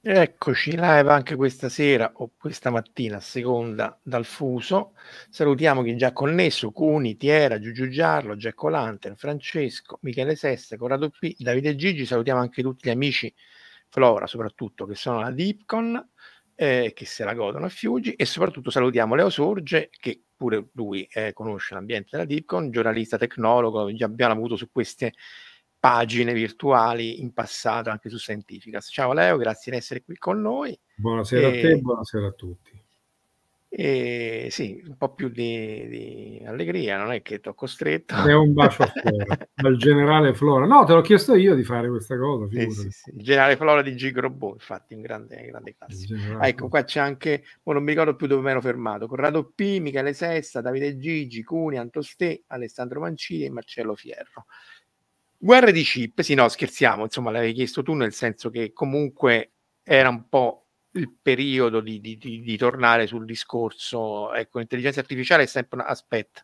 Eccoci live anche questa sera o questa mattina, a seconda dal fuso. Salutiamo chi è già connesso, Cuni, Tiera, Giugiu Giarlo, Giacco Lantern, Francesco, Michele Sesta, Corrado P, Davide Gigi. Salutiamo anche tutti gli amici Flora, soprattutto, che sono alla Dipcon, eh, che se la godono a Fiuggi. E soprattutto salutiamo Leo Sorge, che pure lui eh, conosce l'ambiente della Dipcon, giornalista, tecnologo, già abbiamo avuto su queste pagine virtuali in passato anche su Scientificas. Ciao Leo, grazie di essere qui con noi. Buonasera e, a te, buonasera a tutti. E, sì, un po' più di, di allegria, non è che ti ho costretto. È un bacio a Flora, dal generale Flora. No, te l'ho chiesto io di fare questa cosa. Sì, sì, sì. Il generale Flora di G. Boh, infatti, un grande, grande classico. Ah, ecco, qua c'è anche, oh, non mi ricordo più dove mi ero fermato, Corrado P, Michele Sesta, Davide Gigi, Cuni, Antoste, Alessandro Mancini e Marcello Fierro. Guerre di chip, sì, no, scherziamo, insomma, l'avevi chiesto tu nel senso che comunque era un po' il periodo di, di, di, di tornare sul discorso, ecco, l'intelligenza artificiale è sempre un aspetto,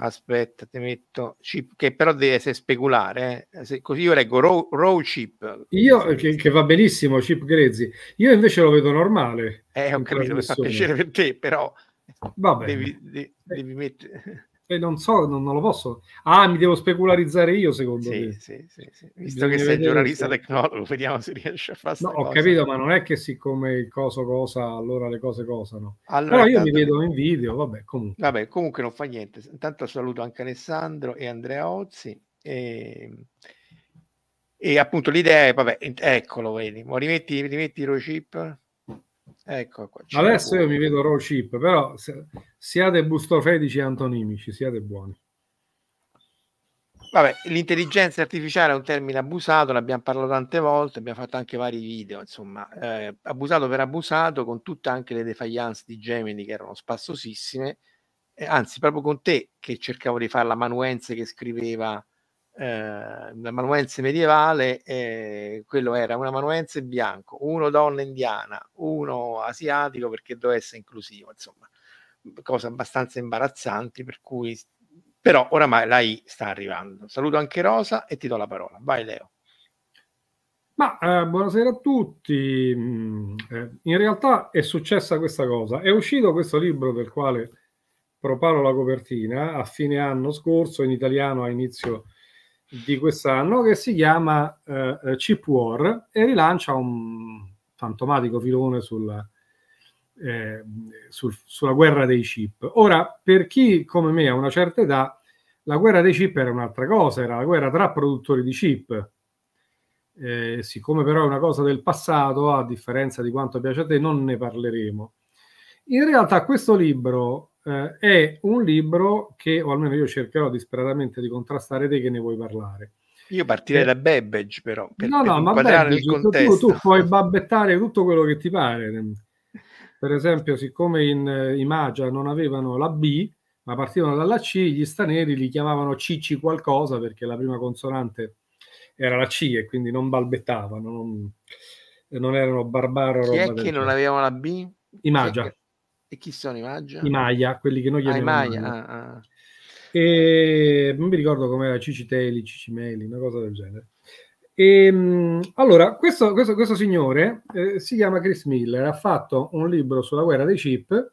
aspetta, ti metto chip, che però deve essere speculare, eh. Se, così io leggo raw, raw chip. Io, che, che, va benissimo, chip grezzi, io invece lo vedo normale. Eh, ho capito, mi fa piacere per te, però Vabbè. devi, de, devi mettere... E non so, non, non, lo posso. Ah, mi devo specularizzare io, secondo sì, te. Sì, sì, sì. Visto Bisogna che sei giornalista se... tecnologo, vediamo se riesce a fare No, ho cosa. capito, ma non è che siccome il coso cosa, allora le cose cosano. Allora, Però io tanto... mi vedo in video, vabbè, comunque. Vabbè, comunque non fa niente. Intanto saluto anche Alessandro e Andrea Ozzi. E... Ehm, e appunto l'idea è, vabbè, eccolo, vedi, rimetti, rimetti Rochip. Ecco qua, Adesso io mi vedo raw chip, però se, siate bustofedici e antonimici, siate buoni. Vabbè, l'intelligenza artificiale è un termine abusato, ne abbiamo parlato tante volte, abbiamo fatto anche vari video, insomma, eh, abusato per abusato, con tutte anche le defiance di Gemini che erano spassosissime, eh, anzi proprio con te che cercavo di fare l'amanuense che scriveva l'amanuense ehm, medievale, eh, quello era un amanuense bianco, uno donna indiana, uno asiatico perché doveva essere inclusivo, insomma, cose abbastanza imbarazzanti per cui però oramai lei sta arrivando. Saluto anche Rosa e ti do la parola. Vai Leo. Ma eh, buonasera a tutti. Mm, eh, in realtà è successa questa cosa. È uscito questo libro del quale preparo la copertina a fine anno scorso in italiano a inizio di quest'anno che si chiama eh, eh, Chip War e rilancia un fantomatico filone sulla, eh, sul, sulla guerra dei chip. Ora, per chi come me ha una certa età, la guerra dei chip era un'altra cosa, era la guerra tra produttori di chip. Eh, siccome però è una cosa del passato, a differenza di quanto piace a te, non ne parleremo. In realtà questo libro eh, è un libro che, o almeno io cercherò disperatamente di contrastare te che ne vuoi parlare. Io partirei eh, da Babbage però, per, no, per ma Babbage, tu, tu, puoi babbettare tutto quello che ti pare. Per esempio, siccome in, eh, in Magia non avevano la B, ma partivano dalla C, gli stranieri li chiamavano CC qualcosa perché la prima consonante era la C e quindi non balbettavano, non, non erano barbaro. Chi è che non avevano la B? I Magia. E chi sono i Maggia? I Maya, quelli che noi ah, chiamiamo. Ah, Maya, Maya. Ah, ah. E, non mi ricordo com'era Ciciteli, Cicimeli, una cosa del genere. E, ehm, allora, questo, questo, questo signore eh, si chiama Chris Miller, ha fatto un libro sulla guerra dei chip.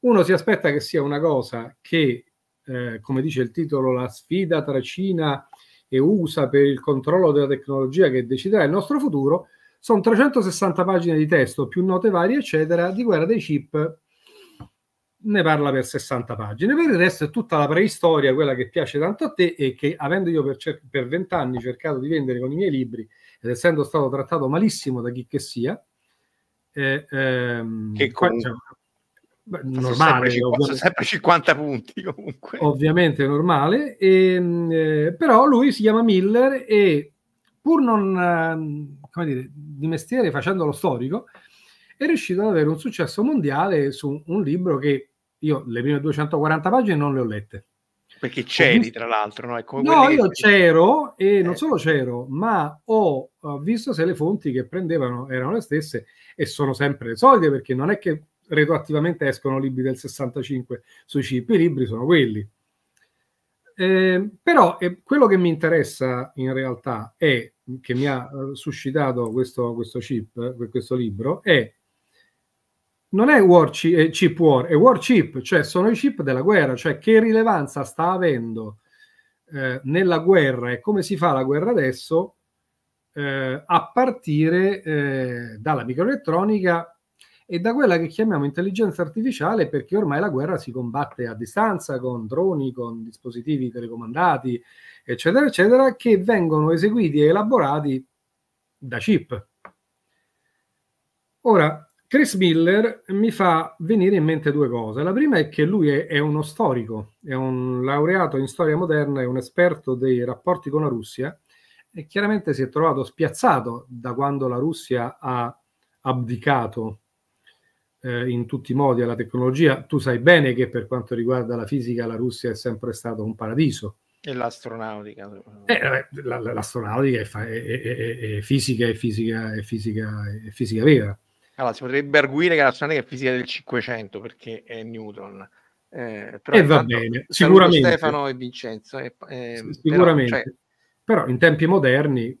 Uno si aspetta che sia una cosa che, eh, come dice il titolo, la sfida tra Cina e USA per il controllo della tecnologia che deciderà il nostro futuro, sono 360 pagine di testo, più note varie, eccetera, di guerra dei chip ne parla per 60 pagine. Per il resto è tutta la preistoria, quella che piace tanto a te e che avendo io per, cer- per 20 anni cercato di vendere con i miei libri ed essendo stato trattato malissimo da chi che sia, eh, ehm, che con... Beh, normale, sempre, sempre 50 punti comunque. Ovviamente normale, e, ehm, eh, però lui si chiama Miller e pur non, eh, come dire, di mestiere facendo lo storico, è riuscito ad avere un successo mondiale su un libro che io le prime 240 pagine non le ho lette. Perché c'eri, visto... tra l'altro, no? Ecco, no, io che... c'ero e eh. non solo c'ero, ma ho, visto se le fonti che prendevano erano le stesse e sono sempre le solite, perché non è che retroattivamente escono libri del 65 sui chip, i libri sono quelli. Eh, però eh, quello che mi interessa in realtà è che mi ha eh, suscitato questo, questo chip, eh, questo libro, è non è war chip, eh, chip war, è war chip, cioè sono i chip della guerra, cioè che rilevanza sta avendo eh, nella guerra e come si fa la guerra adesso eh, a partire eh, dalla microelettronica e da quella che chiamiamo intelligenza artificiale perché ormai la guerra si combatte a distanza con droni, con dispositivi telecomandati, eccetera, eccetera, che vengono eseguiti e elaborati da chip. Ora, Chris Miller mi fa venire in mente due cose. La prima è che lui è, è uno storico, è un laureato in storia moderna, è un esperto dei rapporti con la Russia e chiaramente si è trovato spiazzato da quando la Russia ha abdicato eh, in tutti i modi alla tecnologia. Tu sai bene che per quanto riguarda la fisica la Russia è sempre stato un paradiso. E l'astronautica. Eh, l'astronautica è, fa- è, è, fisica, è fisica, è fisica, è fisica vera. Allora, si potrebbe arguire che la Sonic è fisica del 500 perché è Newton. Eh, però e va bene, sicuramente. Stefano e Vincenzo. Eh, eh, sicuramente. Però, cioè... però, in tempi moderni,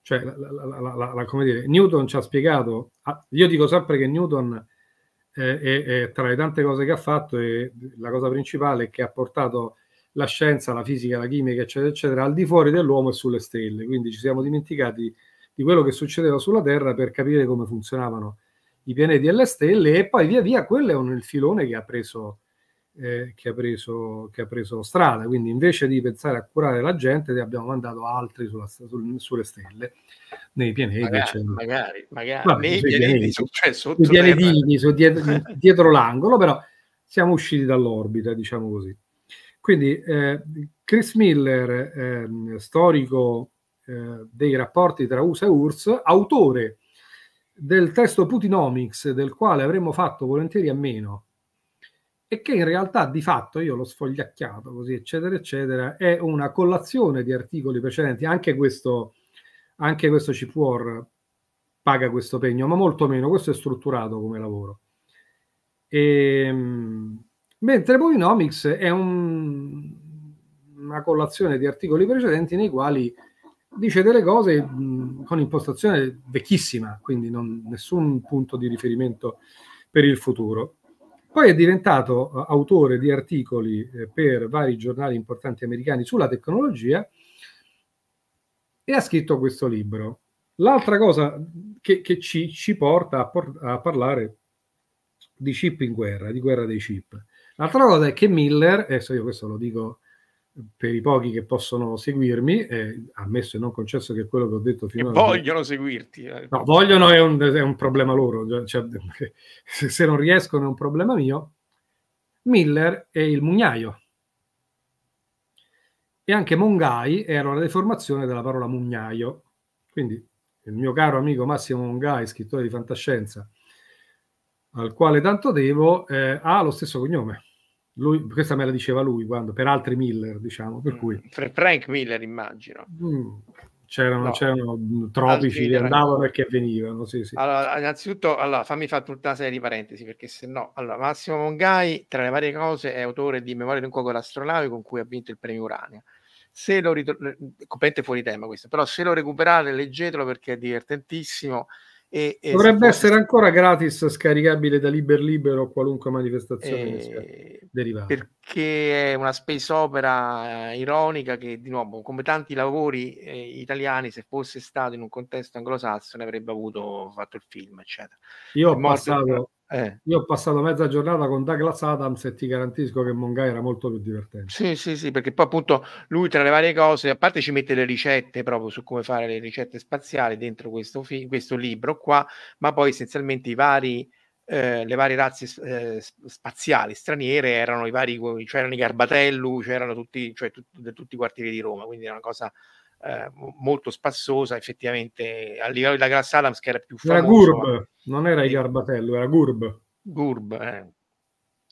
cioè, la, la, la, come dire, Newton ci ha spiegato, ah, io dico sempre che Newton eh, è, è, tra le tante cose che ha fatto, è, la cosa principale è che ha portato la scienza, la fisica, la chimica, eccetera, eccetera, al di fuori dell'uomo e sulle stelle. Quindi ci siamo dimenticati di quello che succedeva sulla Terra per capire come funzionavano i pianeti e le stelle e poi via via quello è un, il filone che ha, preso, eh, che, ha preso, che ha preso strada. Quindi invece di pensare a curare la gente abbiamo mandato altri sulla, sul, sulle stelle, nei pianeti. Magari, magari, magari. Vabbè, nei pianeti, cioè i pianetini dietro, dietro l'angolo, però siamo usciti dall'orbita, diciamo così. Quindi eh, Chris Miller, eh, storico eh, dei rapporti tra USA e URSS, autore del testo Putinomics, del quale avremmo fatto volentieri a meno, e che in realtà di fatto, io l'ho sfogliacchiato così, eccetera, eccetera, è una collazione di articoli precedenti, anche questo, anche questo CPUR paga questo pegno, ma molto meno, questo è strutturato come lavoro. E, ehm, mentre Putinomics è un, una collazione di articoli precedenti nei quali dice delle cose con impostazione vecchissima, quindi non, nessun punto di riferimento per il futuro. Poi è diventato eh, autore di articoli eh, per vari giornali importanti americani sulla tecnologia e ha scritto questo libro. L'altra cosa che, che ci, ci, porta a, por- a, parlare di chip in guerra, di guerra dei chip. L'altra cosa è che Miller, adesso io questo lo dico per i pochi che possono seguirmi, eh, ammesso e non concesso che quello che ho detto finora... E vogliono seguirti. Eh. No, vogliono è un, è un problema loro, cioè, se non riescono è un problema mio. Miller è il mugnaio. E anche Mongai era la deformazione della parola mugnaio. Quindi il mio caro amico Massimo Mongai, scrittore di fantascienza, al quale tanto devo, eh, ha lo stesso cognome. Lui, questa me la diceva lui quando, per altri Miller, diciamo, per mm, cui... Frank Miller, immagino. Mm, c'erano, no. c'erano tropici che andavano e che venivano, sì, sì. Allora, innanzitutto, allora, fammi fare tutta una serie di parentesi, perché se no... Allora, Massimo Mongai, tra le varie cose, è autore di Memoria di un cuoco d'astronave con cui ha vinto il premio Urania. Se lo ritornate, eh, completamente fuori tema questo, però se lo recuperate leggetelo perché è divertentissimo e, e Dovrebbe se... essere ancora gratis, scaricabile da Liber Libero o qualunque manifestazione eh, derivata. Perché è una space opera eh, ironica che, di nuovo, come tanti lavori eh, italiani, se fosse stato in un contesto anglosassone, avrebbe avuto fatto il film, eccetera. Io ho morto... passato eh. Io ho passato mezza giornata con Douglas Adams e ti garantisco che Mongai era molto più divertente. Sì, sì, sì, perché poi appunto lui tra le varie cose, a parte ci mette le ricette proprio su come fare le ricette spaziali dentro questo, fi- questo libro qua, ma poi essenzialmente i vari... Eh, le varie razze eh, spaziali straniere erano i vari, c'erano cioè i Garbatellu, c'erano cioè tutti, cioè, tutti, tutti i quartieri di Roma, quindi era una cosa eh, molto spassosa, effettivamente a livello della Grass Adams che era più famosa. Era Gurb, non era il Garbatello, era Gurb. Gurb, eh.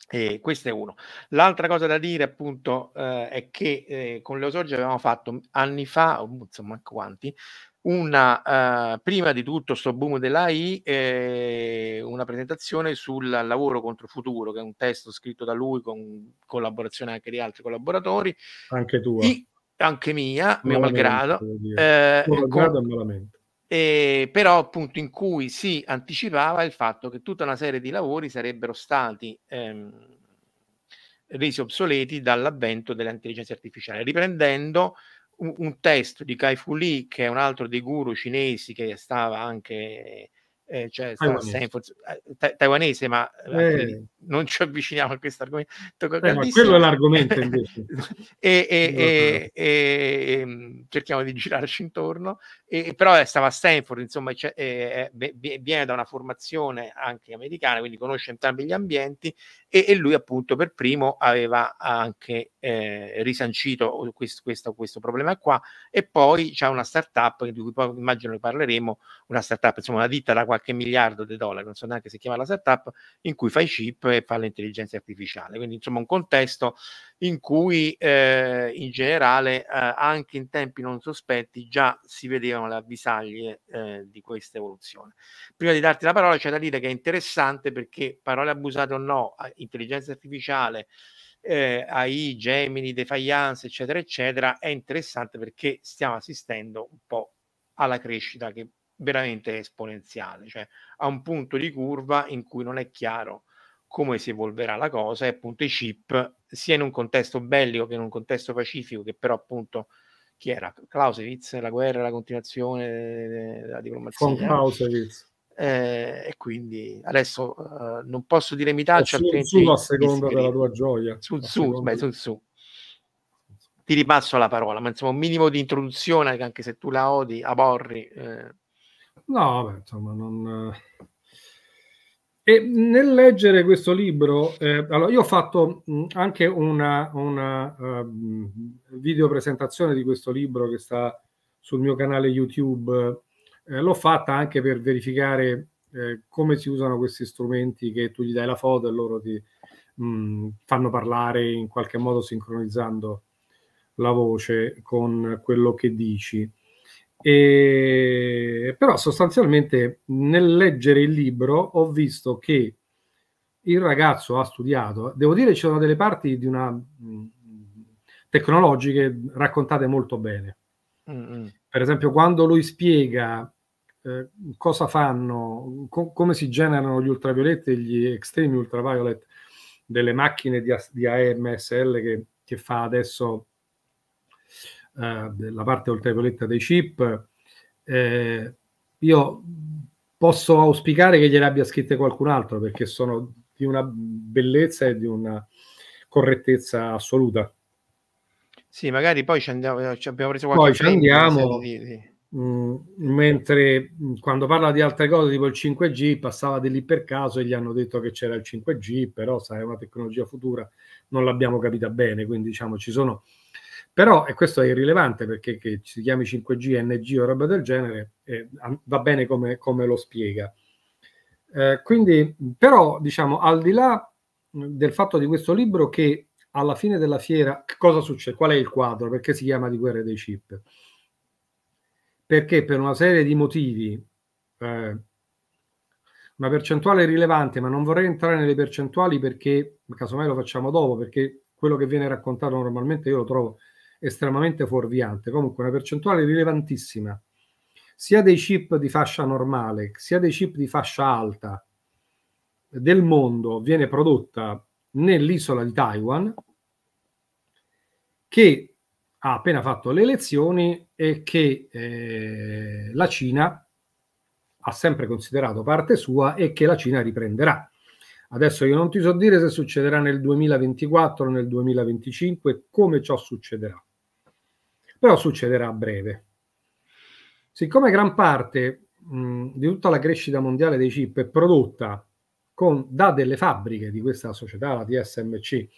E questo è uno. L'altra cosa da dire appunto eh, è che eh, con Leosorgi avevamo fatto anni fa, o oh, insomma quanti, una, eh, prima di tutto sto boom dell'AI, eh, una presentazione sul lavoro contro futuro, che è un testo scritto da lui con collaborazione anche di altri collaboratori. Anche tu. I, anche mia, malamente, eh, mio malgrado. Eh, malgrado con... però appunto in cui si anticipava il fatto che tutta una serie di lavori sarebbero stati ehm, resi obsoleti dall'avvento dell'intelligenza artificiale, riprendendo un, un testo di Kai Fu Lee, che è un altro dei guru cinesi che stava anche eh, cioè taiwanese. Eh, ta- taiwanese ma eh, eh. non ci avviciniamo a questo argomento. Eh, quello è l'argomento invece. e, e, e, ehm, cerchiamo di girarci intorno, però eh, stava a Stanford, insomma, viene da una formazione anche americana, quindi conosce entrambi gli ambienti e, e lui appunto per primo aveva anche eh, risancito oh, questo, questo, questo, problema qua e poi c'è una startup di cui poi immagino ne parleremo, una startup, insomma una ditta da qualche miliardo di dollari, non so neanche se chiama la startup, in cui fa i chip e fa l'intelligenza artificiale. Quindi insomma un contesto in cui eh, in generale eh, anche in tempi non sospetti già si vedevano le avvisaglie eh, di questa evoluzione. Prima di darti la parola c'è da dire che è interessante perché parole abusate o no, i intelligenza artificiale, eh, AI, Gemini, Defiance, eccetera, eccetera, è interessante perché stiamo assistendo un po' alla crescita che veramente è esponenziale, cioè a un punto di curva in cui non è chiaro come si evolverà la cosa e appunto i chip sia in un contesto bellico che in un contesto pacifico che però appunto chi era? Clausewitz, la guerra, la continuazione della eh, diplomazia. Con Clausewitz eh, e quindi adesso eh, non posso dire mitaccia sul su a seconda della tua gioia su su, beh, sul su ti ripasso la parola ma insomma un minimo di introduzione che anche se tu la odi, aborri eh. no vabbè, insomma non eh. e nel leggere questo libro, eh, allora io ho fatto anche una, una uh, ehm, video presentazione di questo libro che sta sul mio canale YouTube eh, l'ho fatta anche per verificare eh, come si usano questi strumenti che tu gli dai la foto e loro ti mh, mm, fanno parlare in qualche modo sincronizzando la voce con quello che dici. E, però sostanzialmente nel leggere il libro ho visto che il ragazzo ha studiato, devo dire ci sono delle parti di una, mh, mm, tecnologiche raccontate molto bene. Mm-hmm. Per esempio, quando lui spiega eh, cosa fanno, co come si generano gli ultravioletti e gli extremi ultraviolet delle macchine di, di AMSL che, che, fa adesso eh, la parte ultravioletta dei chip. Eh, io posso auspicare che gliele abbia scritte qualcun altro perché sono di una bellezza e di una correttezza assoluta. Sì, magari poi ci andiamo, ci abbiamo preso qualche Poi ci andiamo. Di, di Mm, mentre mm, quando parla di altre cose tipo il 5G passava di lì per caso e gli hanno detto che c'era il 5G però sai è una tecnologia futura non l'abbiamo capita bene quindi diciamo ci sono però e questo è irrilevante perché che si chiami 5G, NG o roba del genere eh, va bene come, come lo spiega eh, quindi però diciamo al di là mm, del fatto di questo libro che alla fine della fiera cosa succede? Qual è il quadro? Perché si chiama di guerra dei chip? perché per una serie di motivi, eh, una percentuale rilevante, ma non vorrei entrare nelle percentuali perché, casomai lo facciamo dopo, perché quello che viene raccontato normalmente io lo trovo estremamente fuorviante, comunque una percentuale rilevantissima, sia dei chip di fascia normale, sia dei chip di fascia alta del mondo viene prodotta nell'isola di Taiwan, che ha appena fatto le elezioni e che eh, la Cina ha sempre considerato parte sua e che la Cina riprenderà. Adesso io non ti so dire se succederà nel 2024 o nel 2025, come ciò succederà. Però succederà a breve. Siccome gran parte mh, di tutta la crescita mondiale dei chip è prodotta con, da delle fabbriche di questa società, la TSMC,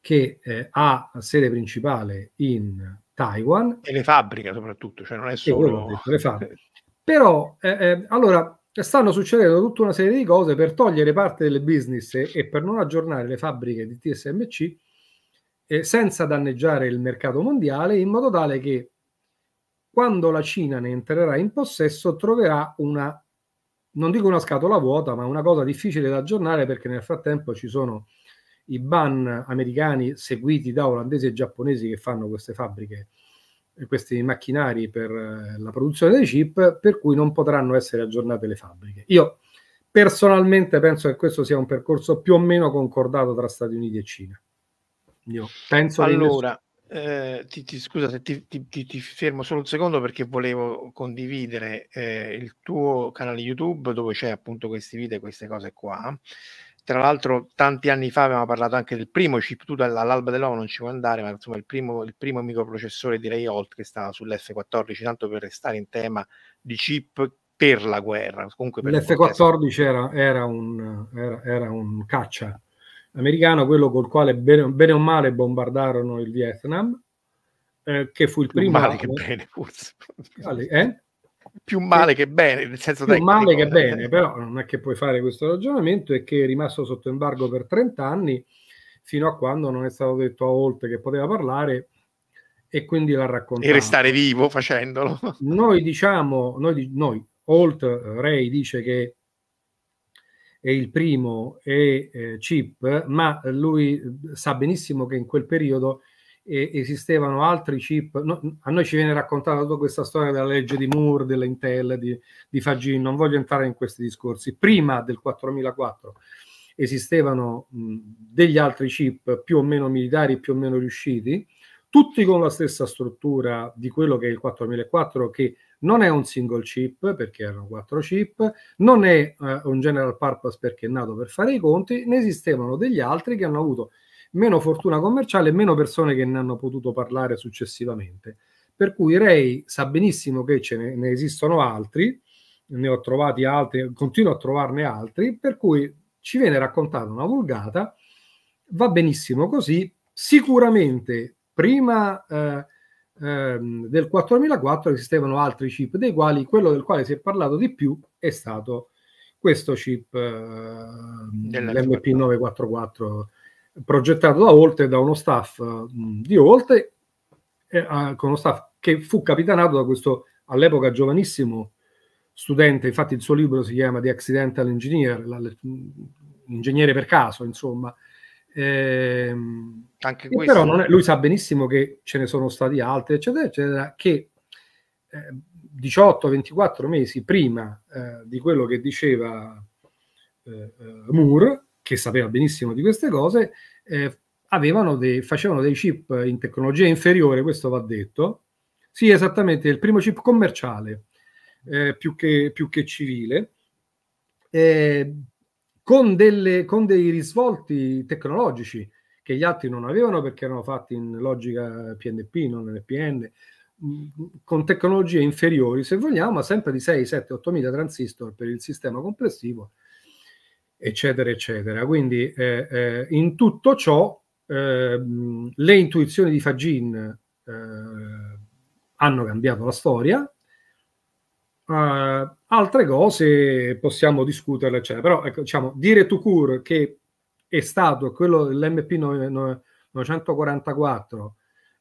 che eh, ha sede principale in Taiwan. E le fabbriche soprattutto, cioè non è solo... Detto, le fabbriche. Però, eh, eh, allora, stanno succedendo tutta una serie di cose per togliere parte delle business e, e per non aggiornare le fabbriche di TSMC eh, senza danneggiare il mercato mondiale, in modo tale che quando la Cina ne entrerà in possesso troverà una, non dico una scatola vuota, ma una cosa difficile da aggiornare perché nel frattempo ci sono i ban americani seguiti da olandesi e giapponesi che fanno queste fabbriche, eh, questi macchinari per eh, la produzione dei chip, per cui non potranno essere aggiornate le fabbriche. Io personalmente penso che questo sia un percorso più o meno concordato tra Stati Uniti e Cina. Io penso allora, che... Eh, ti, ti, scusa se ti, ti, ti, fermo solo un secondo perché volevo condividere eh, il tuo canale YouTube dove c'è appunto questi video e queste cose qua tra l'altro tanti anni fa avevamo parlato anche del primo chip, tu all'alba dell'uomo non ci puoi andare, ma insomma il primo, il primo microprocessore direi Ray Holt che stava sull'F14, tanto per restare in tema di chip per la guerra. Comunque per L'F14 era, era, un, era, era, un, caccia americano, quello col quale bene, bene o male bombardarono il Vietnam, eh, che fu il primo... Male che bene, forse. Eh? più male che bene, nel senso più tecnico. male che eh, bene, però non è che puoi fare questo ragionamento è che è rimasto sotto embargo per 30 anni fino a quando non è stato detto a Holt che poteva parlare e quindi l'ha raccontato. E restare vivo facendolo. Noi diciamo, noi, noi Holt, eh, Ray dice che è il primo e eh, Chip, ma lui eh, sa benissimo che in quel periodo e esistevano altri chip. No, a noi ci viene raccontata tutta questa storia della legge di Moore, dell'Intel, di, di Fagin, non voglio entrare in questi discorsi. Prima del 4004 esistevano mh, degli altri chip più o meno militari, più o meno riusciti, tutti con la stessa struttura di quello che è il 4004, che non è un single chip perché erano quattro chip, non è eh, un general purpose perché è nato per fare i conti, ne esistevano degli altri che hanno avuto meno fortuna commerciale e meno persone che ne hanno potuto parlare successivamente. Per cui Ray sa benissimo che ce ne, ne esistono altri, ne ho trovati altri, continuo a trovarne altri, per cui ci viene raccontata una vulgata, va benissimo così, sicuramente prima eh, eh, del 4004 esistevano altri chip, dei quali quello del quale si è parlato di più è stato questo chip eh, l'MP944 progettato da Olte, da uno staff eh, di Olte, eh, con uno staff che fu capitanato da questo all'epoca giovanissimo studente, infatti il suo libro si chiama The Accidental Engineer, l'ingegnere mm, per caso, insomma. Eh, Anche questo. Però è, lui sa benissimo che ce ne sono stati altri, eccetera, eccetera, che eh, 18-24 mesi prima eh, di quello che diceva eh, eh, Moore, che sapeva benissimo di queste cose, eh, dei, facevano dei chip in tecnologia inferiore, questo va detto, sì, esattamente, il primo chip commerciale eh, più, che, più, che, civile, eh, con, delle, con, dei risvolti tecnologici che gli altri non avevano perché erano fatti in logica PNP, non NPN, con tecnologie inferiori, se vogliamo, ma sempre di 6, 7, 8 mila transistor per il sistema complessivo, eccetera, eccetera. Quindi eh, eh, in tutto ciò eh, le intuizioni di Fagin eh, hanno cambiato la storia, eh, altre cose possiamo discuterle, eccetera. Però ecco, diciamo, dire Tukur che è stato quello dell'MP 944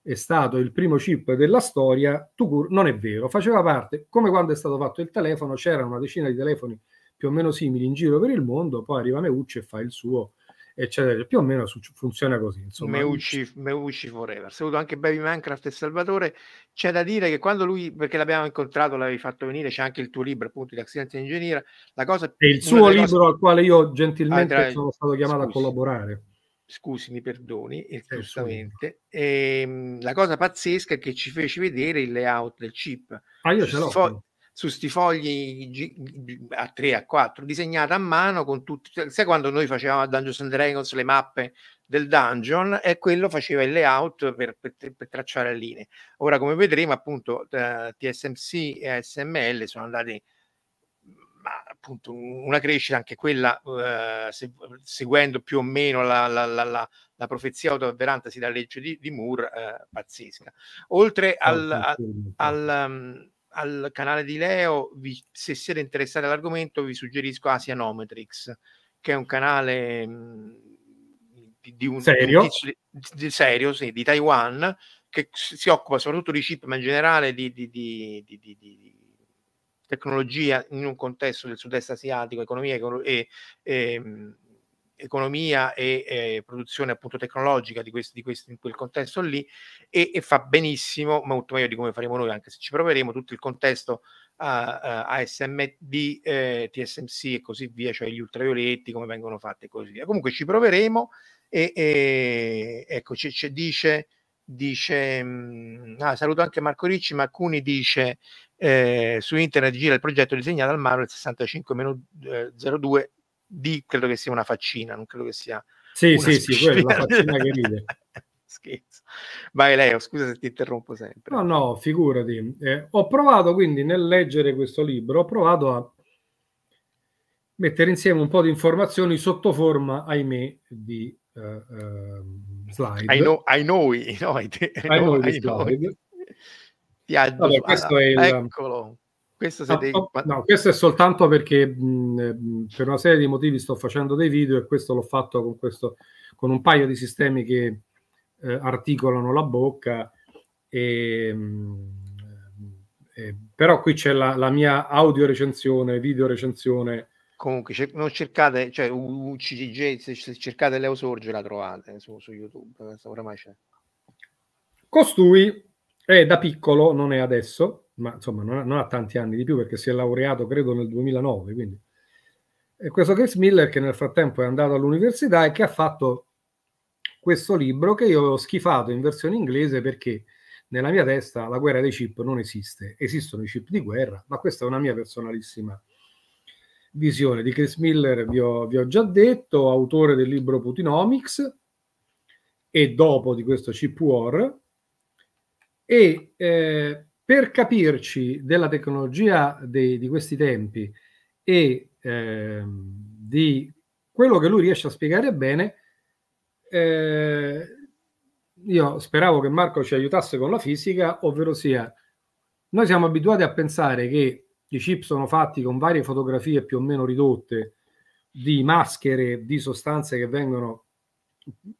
è stato il primo chip della storia, Tukur non è vero, faceva parte, come quando è stato fatto il telefono, c'erano una decina di telefoni più o meno simili in giro per il mondo, poi arriva Meucci e fa il suo, eccetera. Più o meno su- funziona così. Insomma. Meucci, Meucci Forever. Saluto anche Baby Minecraft e Salvatore. C'è da dire che quando lui, perché l'abbiamo incontrato, l'avevi fatto venire, c'è anche il tuo libro, appunto, di Accidenti Ingegnere. La cosa è il suo libro cose... al quale io gentilmente ah, tra... sono stato chiamato Scusi. a collaborare. Scusi, mi perdoni, eh, giustamente. E, ehm, la cosa pazzesca è che ci fece vedere il layout del chip. Ah, io ce l'ho. Sfo- su sti fogli a 3 a 4 disegnata a mano con tutti sai quando noi facevamo a Dungeons and Dragons le mappe del dungeon e quello faceva il layout per, per, per tracciare le linee ora come vedremo appunto eh, TSMC e SML sono andati ma, appunto una crescita anche quella eh, seguendo più o meno la, la, la, la, la profezia autoavverantasi dalla legge di, di Moore eh, pazzesca oltre ah, al, al, al, ehm, al al canale di Leo, vi, se siete interessati all'argomento, vi suggerisco Asianometrics, che è un canale mh, mm, di un serio, un di, serio sì, di Taiwan, che si occupa soprattutto di chip, ma in generale di, di, di tecnologia in un contesto del sud-est asiatico, economia e, e, e mm, economia e eh, produzione appunto tecnologica di questo, di questi in quel contesto lì e, e, fa benissimo, molto meglio di come faremo noi, anche se ci proveremo, tutto il contesto a, a ASMD, eh, TSMC e così via, cioè gli ultravioletti, come vengono fatti e così via. Comunque ci proveremo e, e ecco, c- c- dice, dice mh, mm, ah, saluto anche Marco Ricci, ma alcuni dice eh, su internet gira il progetto disegnato al Marvel 65-02 di quello che sia una faccina, non credo che sia... Sì, sì, sì, quella è la faccina che ride. Scherzo. Vai Leo, scusa se ti interrompo sempre. No, no, figurati. Eh, ho provato quindi nel leggere questo libro, ho provato a mettere insieme un po' di informazioni sotto forma, ahimè, di uh, uh, slide. Ai, no, ai noi, no, ai, te, ai, no, noi ai noi. Vabbè, questo è il, Eccolo questo, no, devi... no, questo, è soltanto perché mh, eh, per una serie di motivi sto facendo dei video e questo l'ho fatto con, questo, con un paio di sistemi che eh, articolano la bocca. E, mh, e, eh, però qui c'è la, la, mia audio recensione, video recensione. Comunque, non cercate, cioè UCG, se cercate Leo Sorge la trovate su, su YouTube, oramai c'è. Costui è da piccolo, non è adesso ma insomma non ha, non ha, tanti anni di più perché si è laureato credo nel 2009. Quindi. E questo Chris Miller che nel frattempo è andato all'università e che ha fatto questo libro che io ho schifato in versione inglese perché nella mia testa la guerra dei chip non esiste, esistono i chip di guerra, ma questa è una mia personalissima visione di Chris Miller, vi ho, vi ho già detto, autore del libro Putinomics e dopo di questo chip war e eh, per capirci della tecnologia dei, di questi tempi e eh, di quello che lui riesce a spiegare bene, eh, io speravo che Marco ci aiutasse con la fisica, ovvero sia, noi siamo abituati a pensare che i chip sono fatti con varie fotografie più o meno ridotte di maschere, di sostanze che vengono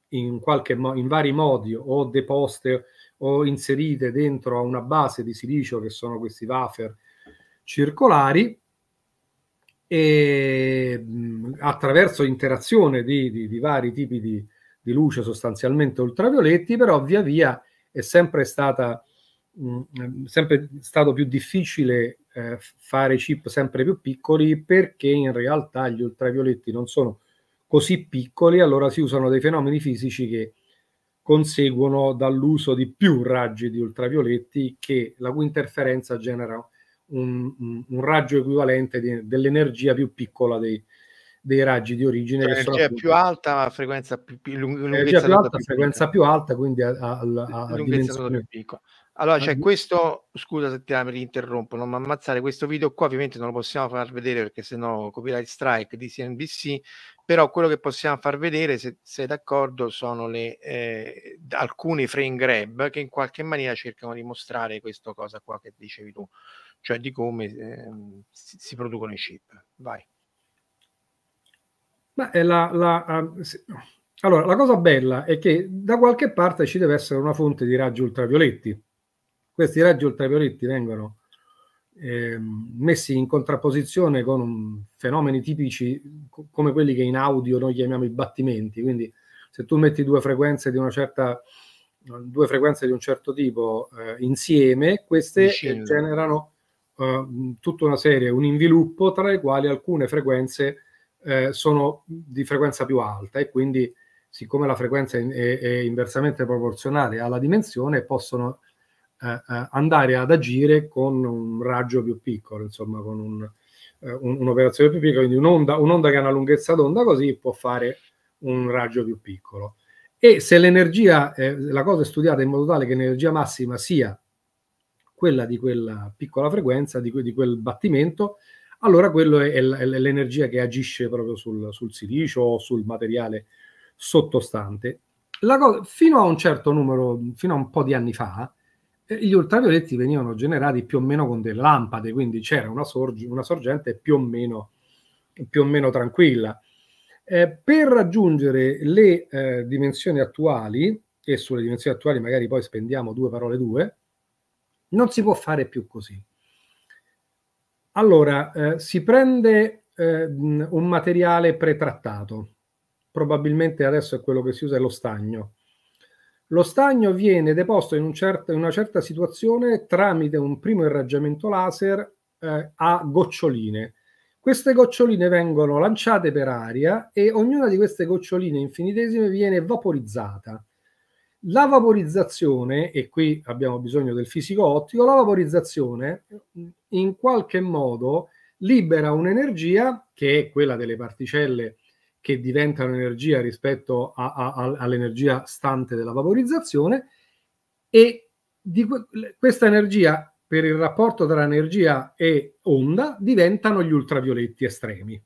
in, qualche mo- in vari modi o deposte o inserite dentro a una base di silicio che sono questi wafer circolari e attraverso interazione di, di, di vari tipi di, di, luce sostanzialmente ultravioletti, però via via è sempre, stata, mh, sempre stato più difficile eh, fare chip sempre più piccoli perché in realtà gli ultravioletti non sono così piccoli, allora si usano dei fenomeni fisici che conseguono dall'uso di più raggi di ultravioletti che la cui interferenza genera un, un, raggio equivalente di, dell'energia più piccola dei, dei raggi di origine. Cioè, energia appunto, più alta ma frequenza più, più, lunghezza più alta, più frequenza più, alta, quindi a, a, a lunghezza più piccola. Allora, cioè, questo, scusa se ti interrompo, non mi ammazzare, questo video qua ovviamente non lo possiamo far vedere perché sennò copyright strike di CNBC, però quello che possiamo far vedere, se sei d'accordo, sono le, eh, alcuni frame grab che in qualche maniera cercano di mostrare questa cosa qua che dicevi tu, cioè di come eh, si, si, producono i chip. Vai. La, la, um, sì. Allora, la cosa bella è che da qualche parte ci deve essere una fonte di raggi ultravioletti. Questi raggi ultravioletti vengono eh, messi in contrapposizione con fenomeni tipici co- come quelli che in audio noi chiamiamo i battimenti. Quindi se tu metti due frequenze di una certa due frequenze di un certo tipo eh, insieme, queste Discende. generano eh, tutta una serie, un inviluppo tra le quali alcune frequenze eh, sono di frequenza più alta e quindi siccome la frequenza è, è, è inversamente proporzionale alla dimensione possono eh, eh, andare ad agire con un raggio più piccolo, insomma con un, eh, un, un'operazione più piccola, quindi un'onda, un'onda che ha una lunghezza d'onda così può fare un raggio più piccolo. E se l'energia, la cosa è studiata in modo tale che l'energia massima sia quella di quella piccola frequenza, di, que, di quel battimento, allora quello è, l'energia che agisce proprio sul, sul silicio o sul materiale sottostante. Cosa, fino a un certo numero, fino a un po' di anni fa, gli ultravioletti venivano generati più o meno con delle lampade, quindi c'era una, sorg- una sorgente più o meno, più o meno tranquilla. Eh, per raggiungere le eh, dimensioni attuali, e sulle dimensioni attuali magari poi spendiamo due parole due, non si può fare più così. Allora, eh, si prende eh, un materiale pretrattato, probabilmente adesso è quello che si usa è lo stagno, lo stagno viene deposto in, un certo, in una certa situazione tramite un primo irraggiamento laser eh, a goccioline. Queste goccioline vengono lanciate per aria e ognuna di queste goccioline infinitesime viene vaporizzata. La vaporizzazione, e qui abbiamo bisogno del fisico ottico, la vaporizzazione in qualche modo libera un'energia che è quella delle particelle che diventano energia rispetto a, a, a, all'energia stante della vaporizzazione e di, questa energia per il rapporto tra energia e onda diventano gli ultravioletti estremi.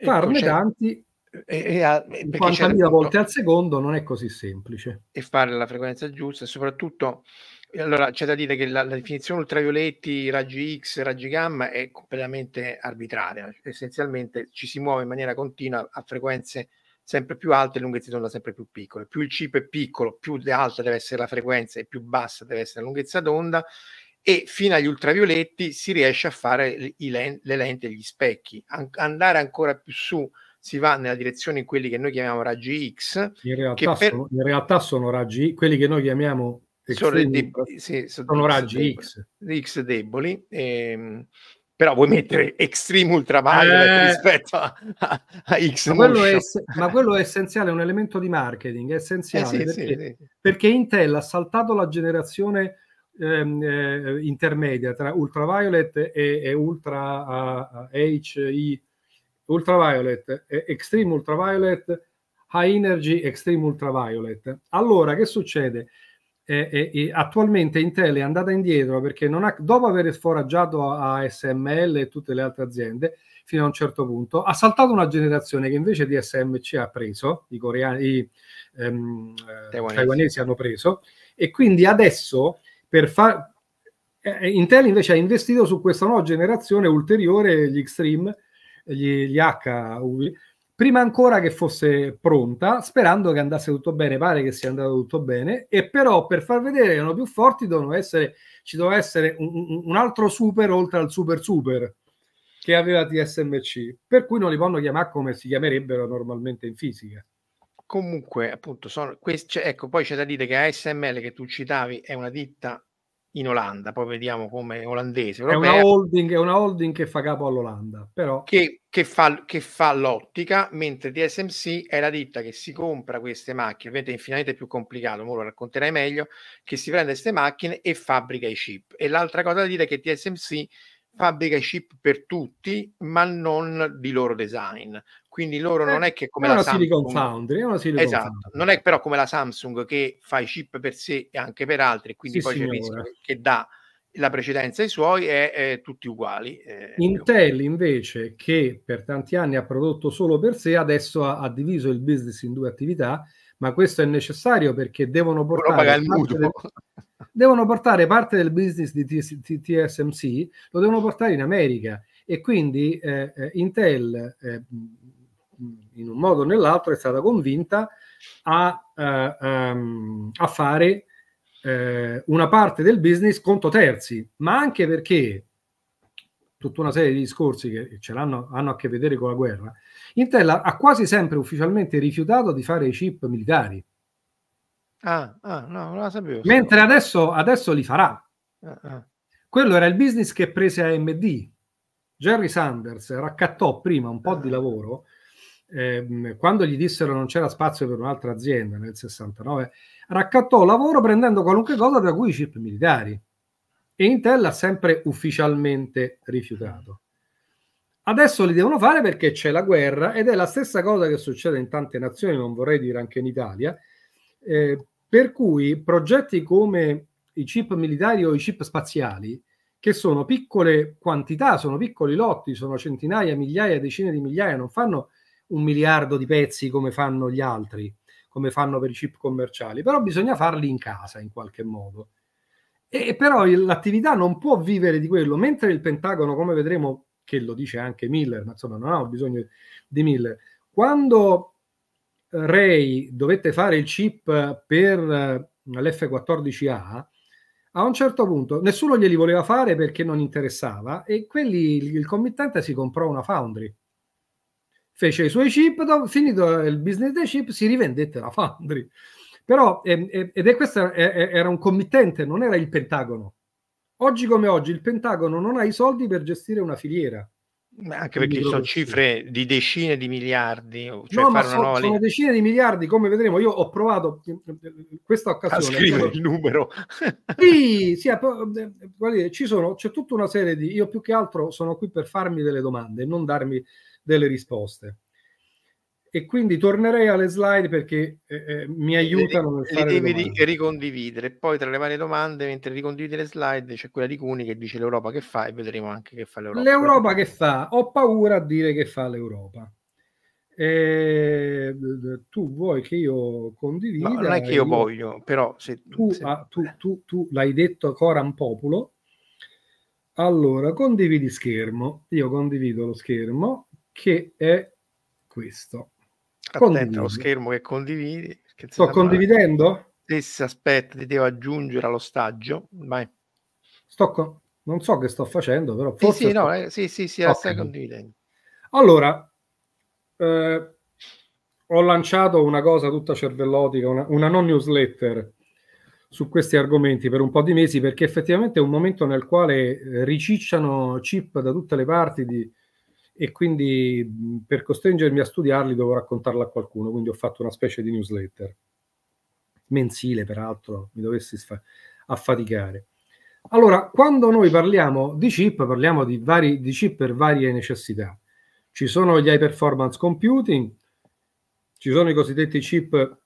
Farne tanti e, e a, 50.000 volte al secondo non è così semplice. E fare la frequenza giusta soprattutto allora c'è da dire che la, la, definizione ultravioletti, raggi X, raggi gamma è completamente arbitraria. Essenzialmente ci si muove in maniera continua a frequenze sempre più alte e lunghezze d'onda sempre più piccole. Più il chip è piccolo, più alta deve essere la frequenza e più bassa deve essere la lunghezza d'onda e fino agli ultravioletti si riesce a fare le, le lenti e gli specchi. An- andare ancora più su si va nella direzione in quelli che noi chiamiamo raggi X. In realtà, per... sono, in realtà sono raggi, quelli che noi chiamiamo sono, deboli, sì, sono, sono raggi X. Deboli, X deboli, ehm, però vuoi mettere Extreme Ultraviolet eh, rispetto a, a, X. Ma quello, è, ma quello, è, essenziale, è un elemento di marketing, è eh, essenziale eh sì, perché, sì, perché, Intel ha saltato la generazione ehm, eh, intermedia tra Ultraviolet e, e Ultra uh, HI. Ultraviolet, Extreme Ultraviolet, High Energy Extreme Ultraviolet. Allora, che succede? e, e, e attualmente Intel è andata indietro perché ha, dopo aver sforaggiato ASML e tutte le altre aziende fino a un certo punto, ha saltato una generazione che invece di SMC ha preso, i, coreani, i ehm, eh, taiwanesi. taiwanesi. hanno preso, e quindi adesso per far... Eh, eh, Intel invece ha investito su questa nuova generazione ulteriore, gli Extreme, gli, gli HUV, prima ancora che fosse pronta, sperando che andasse tutto bene, pare che sia andato tutto bene, e però per far vedere che erano più forti essere, ci doveva essere un, un, altro super oltre al super super che aveva TSMC, per cui non li possono chiamare come si chiamerebbero normalmente in fisica. Comunque, appunto, sono, quest, cioè, ecco, poi c'è da dire che ASML che tu citavi è una ditta in Olanda, poi vediamo come olandese. è, una holding, è una holding che fa capo all'Olanda, però. Che, che, fa, che fa l'ottica, mentre TSMC è la ditta che si compra queste macchine, ovviamente infinitamente più complicato, ora lo racconterai meglio, che si prende queste macchine e fabbrica i chip. E l'altra cosa da dire è che TSMC fabbrica i chip per tutti, ma non di loro design. Quindi loro eh, non è che come è la Samsung, Foundry, è esatto, Foundry. non è però come la Samsung che fa i chip per sé e anche per altri, quindi sì, poi signora. c'è il rischio che dà la precedenza ai suoi è, è tutti uguali. È eh, Intel invece che per tanti anni ha prodotto solo per sé, adesso ha, ha diviso il business in due attività, ma questo è necessario perché devono portare, parte del, devono portare parte del business di TSMC, lo devono portare in America e quindi eh, eh Intel eh, in un modo o nell'altro è stata convinta a, eh, um, a fare eh, una parte del business conto terzi, ma anche perché tutta una serie di discorsi che ce l'hanno hanno a che vedere con la guerra, Intel ha quasi sempre ufficialmente rifiutato di fare i chip militari Ah, ah, no, non la sapevo. Mentre adesso, adesso li farà. Ah, ah. Quello era il business che prese AMD. Jerry Sanders raccattò prima un po' ah. di lavoro eh, quando gli dissero non c'era spazio per un'altra azienda nel 69, raccattò lavoro prendendo qualunque cosa tra cui i chip militari e Intel ha sempre ufficialmente rifiutato. Adesso li devono fare perché c'è la guerra ed è la stessa cosa che succede in tante nazioni, non vorrei dire anche in Italia, eh, per cui progetti come i chip militari o i chip spaziali, che sono piccole quantità, sono piccoli lotti, sono centinaia, migliaia, decine di migliaia, non fanno un miliardo di pezzi come fanno gli altri, come fanno per i chip commerciali, però bisogna farli in casa in qualche modo. E, però l'attività non può vivere di quello, mentre il Pentagono, come vedremo, che lo dice anche Miller, ma insomma non ha bisogno di Miller, quando Ray dovette fare il chip per eh, l'F14A, a un certo punto nessuno glieli voleva fare perché non interessava e quelli, il committente si comprò una Foundry. Fece i suoi chip, dopo, finito il business dei chip, si rivendette la Foundry. Però, ehm, ehm, ed è questo, era un committente, non era il Pentagono. Oggi come oggi il Pentagono non ha i soldi per gestire una filiera. Anche perché sono cifre di decine di miliardi, cioè no, fare so, una sono decine di miliardi, come vedremo. Io ho provato eh, eh, questa occasione. A scrivere il numero. sì, sì eh, dire, ci sono, c'è tutta una serie di... Io più che altro sono qui per farmi delle domande, non darmi delle risposte e quindi tornerei alle slide perché eh, eh mi aiutano le, le devi ricondividere poi tra le varie domande mentre ricondividi le slide c'è quella di Cuni che dice l'Europa che fa e vedremo anche che fa l'Europa l'Europa che fa ho paura a dire che fa l'Europa eh, tu vuoi che io condivida no, non è che io, io voglio però se tu, se... Ah, tu, tu, tu l'hai detto coram Populo allora condividi schermo io condivido lo schermo che è questo Attento allo schermo che condividi. Che Sto condividendo? Sì, si aspetta, ti devo aggiungere allo stagio. Vai. Sto con... Non so che sto facendo, però forse... Sì, sì, sto... no, eh, sì, sì, sì okay. stai condividendo. Allora, eh, ho lanciato una cosa tutta cervellotica, una, una non newsletter su questi argomenti per un po' di mesi, perché effettivamente è un momento nel quale ricicciano chip da tutte le parti di e quindi per costringermi a studiarli devo raccontarla a qualcuno, quindi ho fatto una specie di newsletter mensile, peraltro, mi dovessi affaticare. Allora, quando noi parliamo di chip, parliamo di, vari, di chip per varie necessità. Ci sono gli high performance computing, ci sono i cosiddetti chip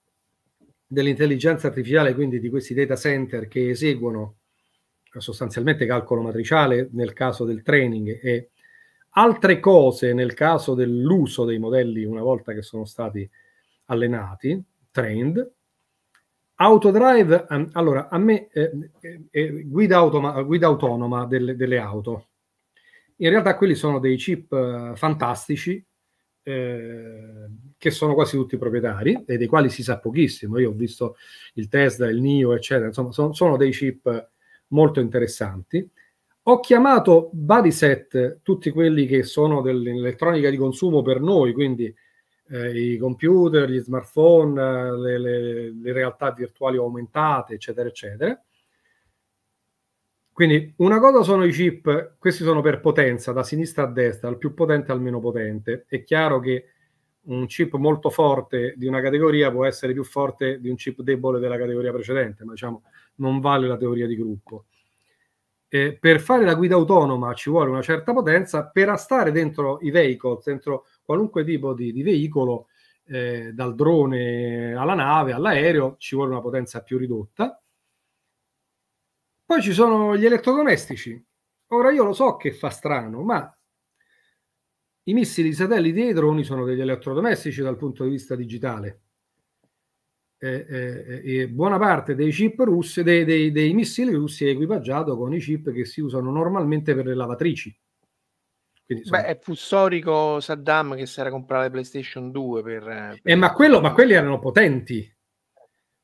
dell'intelligenza artificiale, quindi di questi data center che eseguono sostanzialmente calcolo matriciale nel caso del training e Altre cose nel caso dell'uso dei modelli una volta che sono stati allenati, trained. Autodrive, ehm, allora a me eh, eh, eh, guida, automa, guida, autonoma delle, delle, auto. In realtà quelli sono dei chip eh, fantastici eh, che sono quasi tutti proprietari e dei quali si sa pochissimo. Io ho visto il Tesla, il NIO, eccetera. Insomma, sono, sono dei chip molto interessanti ho chiamato body set tutti quelli che sono dell'elettronica di consumo per noi, quindi eh, i computer, gli smartphone, le, le, le realtà virtuali aumentate, eccetera, eccetera. Quindi una cosa sono i chip, questi sono per potenza, da sinistra a destra, dal più potente al meno potente. È chiaro che un chip molto forte di una categoria può essere più forte di un chip debole della categoria precedente, ma diciamo non vale la teoria di gruppo eh, per fare la guida autonoma ci vuole una certa potenza, per stare dentro i veicoli, dentro qualunque tipo di, di veicolo, eh, dal drone alla nave, all'aereo, ci vuole una potenza più ridotta. Poi ci sono gli elettrodomestici. Ora io lo so che fa strano, ma i missili, i satelliti e i droni sono degli elettrodomestici dal punto di vista digitale eh, eh, eh buona parte dei chip russi, dei, dei, dei, missili russi è equipaggiato con i chip che si usano normalmente per le lavatrici. Quindi, insomma... Beh, fu storico Saddam che si era comprato le PlayStation 2 per... Eh, per... Eh, ma, quello, ma quelli erano potenti.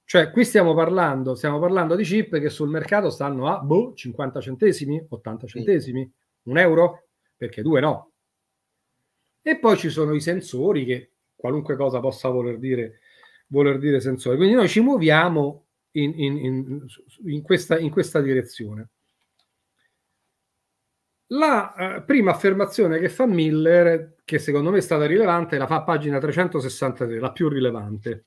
Cioè, qui stiamo parlando, stiamo parlando di chip che sul mercato stanno a boh, 50 centesimi, 80 centesimi, sì. un euro, perché due no. E poi ci sono i sensori che, qualunque cosa possa voler dire voler dire sensore. Quindi noi ci muoviamo in, in, in, questa, in questa direzione. La eh, prima affermazione che fa Miller, che secondo me è stata rilevante, la fa a pagina 363, la più rilevante.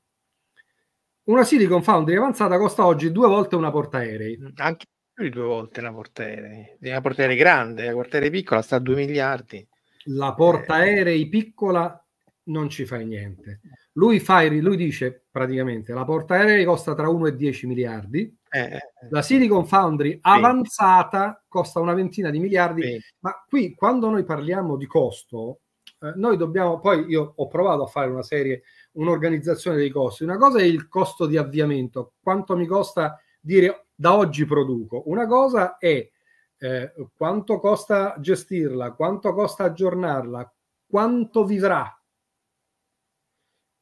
Una Silicon Foundry avanzata costa oggi due volte una portaerei. Mm, anche più di due volte una portaerei. Una portaerei grande, la portaerei piccola sta a 2 miliardi. La portaerei eh. piccola non ci fa niente. Lui, fa, lui dice praticamente la portaerei costa tra 1 e 10 miliardi, eh, eh, eh, la Silicon Foundry avanzata costa una ventina di miliardi, eh. ma qui quando noi parliamo di costo, eh, noi dobbiamo, poi io ho provato a fare una serie, un'organizzazione dei costi, una cosa è il costo di avviamento, quanto mi costa dire da oggi produco, una cosa è eh, quanto costa gestirla, quanto costa aggiornarla, quanto vivrà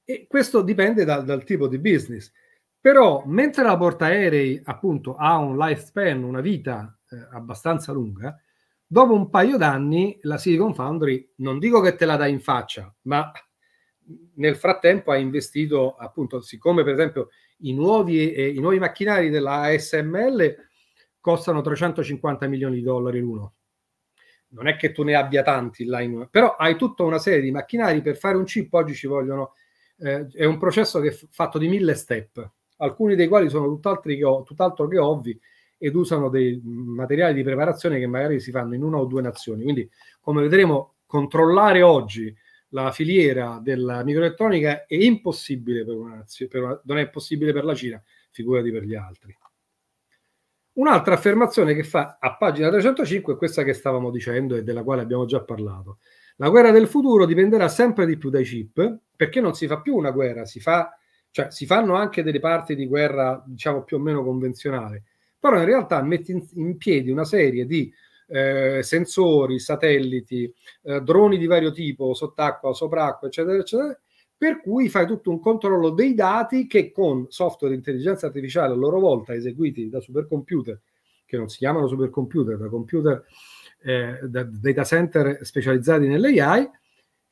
e questo dipende dal, dal tipo di business. Però mentre la portaerei appunto ha un lifespan, una vita eh, abbastanza lunga, dopo un paio d'anni la Silicon Foundry non dico che te la dai in faccia, ma nel frattempo ha investito appunto, siccome per esempio i nuovi, eh, i nuovi macchinari della ASML costano 350 milioni di dollari l'uno. Non è che tu ne abbia tanti là in una, però hai tutta una serie di macchinari per fare un chip oggi ci vogliono eh, è un processo che è fatto di mille step, alcuni dei quali sono tutt'altri che, tutt'altro che ovvi ed usano dei mm, materiali di preparazione che magari si fanno in una o due nazioni. Quindi, come vedremo, controllare oggi la filiera della microelettronica è impossibile per una nazione, non è possibile per la Cina, figurati per gli altri. Un'altra affermazione che fa a pagina 305 è questa che stavamo dicendo e della quale abbiamo già parlato. La guerra del futuro dipenderà sempre di più dai chip, perché non si fa più una guerra, si, fa, cioè, si fanno anche delle parti di guerra, diciamo, più o meno convenzionale, però in realtà metti in, in piedi una serie di eh, sensori, satelliti, eh, droni di vario tipo, sott'acqua, sopracqua, eccetera, eccetera, per cui fai tutto un controllo dei dati che con software di intelligenza artificiale a loro volta eseguiti da supercomputer, che non si chiamano supercomputer, da computer eh, data center specializzati nell'AI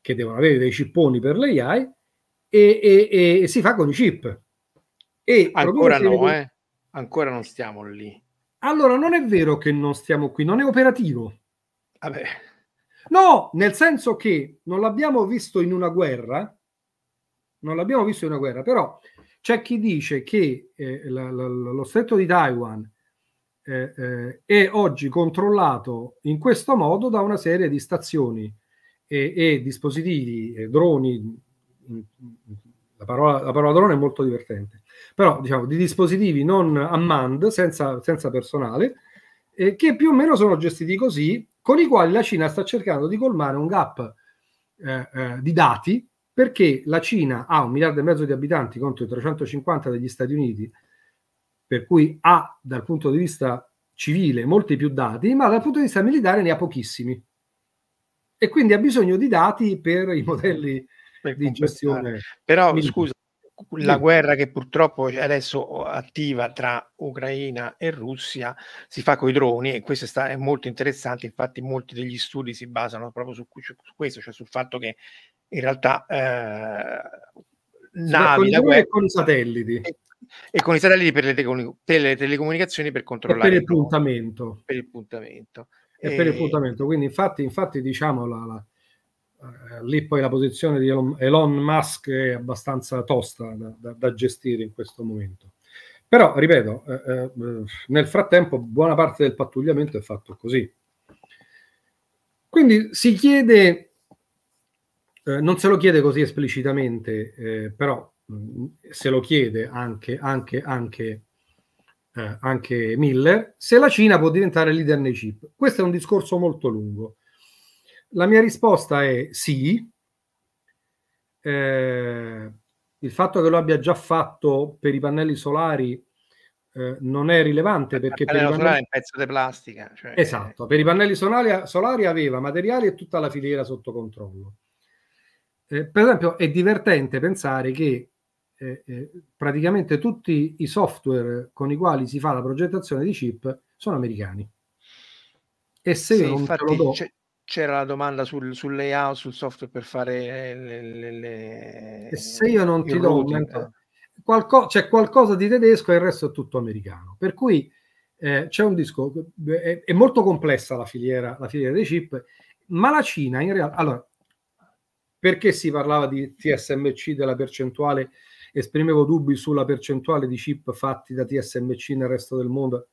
che devono avere dei cipponi per l'AI e, e, e si fa con i chip. E ancora no, con... eh? ancora non stiamo lì. Allora, non è vero che non stiamo qui, non è operativo. Vabbè. No, nel senso che non l'abbiamo visto in una guerra, non l'abbiamo visto in una guerra, però c'è chi dice che eh, la, la, lo stretto di Taiwan eh, eh, è oggi controllato in questo modo da una serie di stazioni e, e dispositivi, e droni, mm, mm, la parola, la parola drone è molto divertente, però diciamo di dispositivi non unmanned, senza, senza personale, eh, che più o meno sono gestiti così, con i quali la Cina sta cercando di colmare un gap eh, eh, di dati perché la Cina ha un miliardo e mezzo di abitanti contro i 350 degli Stati Uniti per cui ha dal punto di vista civile molti più dati, ma dal punto di vista militare ne ha pochissimi. E quindi ha bisogno di dati per i modelli per di gestione. Però militare. scusa, la guerra che purtroppo adesso attiva tra Ucraina e Russia si fa con i droni e questo è molto interessante, infatti molti degli studi si basano proprio su, questo, cioè sul fatto che in realtà eh, navi da guerra, con i satelliti e con i satelliti per le, telecom- per le telecomunicazioni per controllare. E per il puntamento. Per il puntamento. E, e per il puntamento. Quindi infatti, infatti diciamo, la, la, eh, lì poi la posizione di Elon, Musk è abbastanza tosta da, da, da, gestire in questo momento. Però, ripeto, eh, eh, nel frattempo buona parte del pattugliamento è fatto così. Quindi si chiede, eh, non se lo chiede così esplicitamente, eh, però se lo chiede anche, anche, anche, eh, anche Miller, se la Cina può diventare leader nei chip. Questo è un discorso molto lungo. La mia risposta è sì. Eh, il fatto che lo abbia già fatto per i pannelli solari eh, non è rilevante perché per pannello pannelli... è un pezzo di plastica. Cioè... Eh. Esatto, per i pannelli solari, solari, aveva materiali e tutta la filiera sotto controllo. Eh, per esempio è divertente pensare che eh, praticamente tutti i software con i quali si fa la progettazione di chip sono americani. E se sì, non te lo do... C'era la domanda sul, sul, layout, sul software per fare le... le, le e se io non ti do... Routing, Qualco, c'è qualcosa di tedesco e il resto è tutto americano. Per cui eh, c'è un disco, è, è, molto complessa la filiera, la filiera dei chip, ma la Cina in realtà... Allora, perché si parlava di TSMC, della percentuale esprimevo dubbi sulla percentuale di chip fatti da TSMC nel resto del mondo.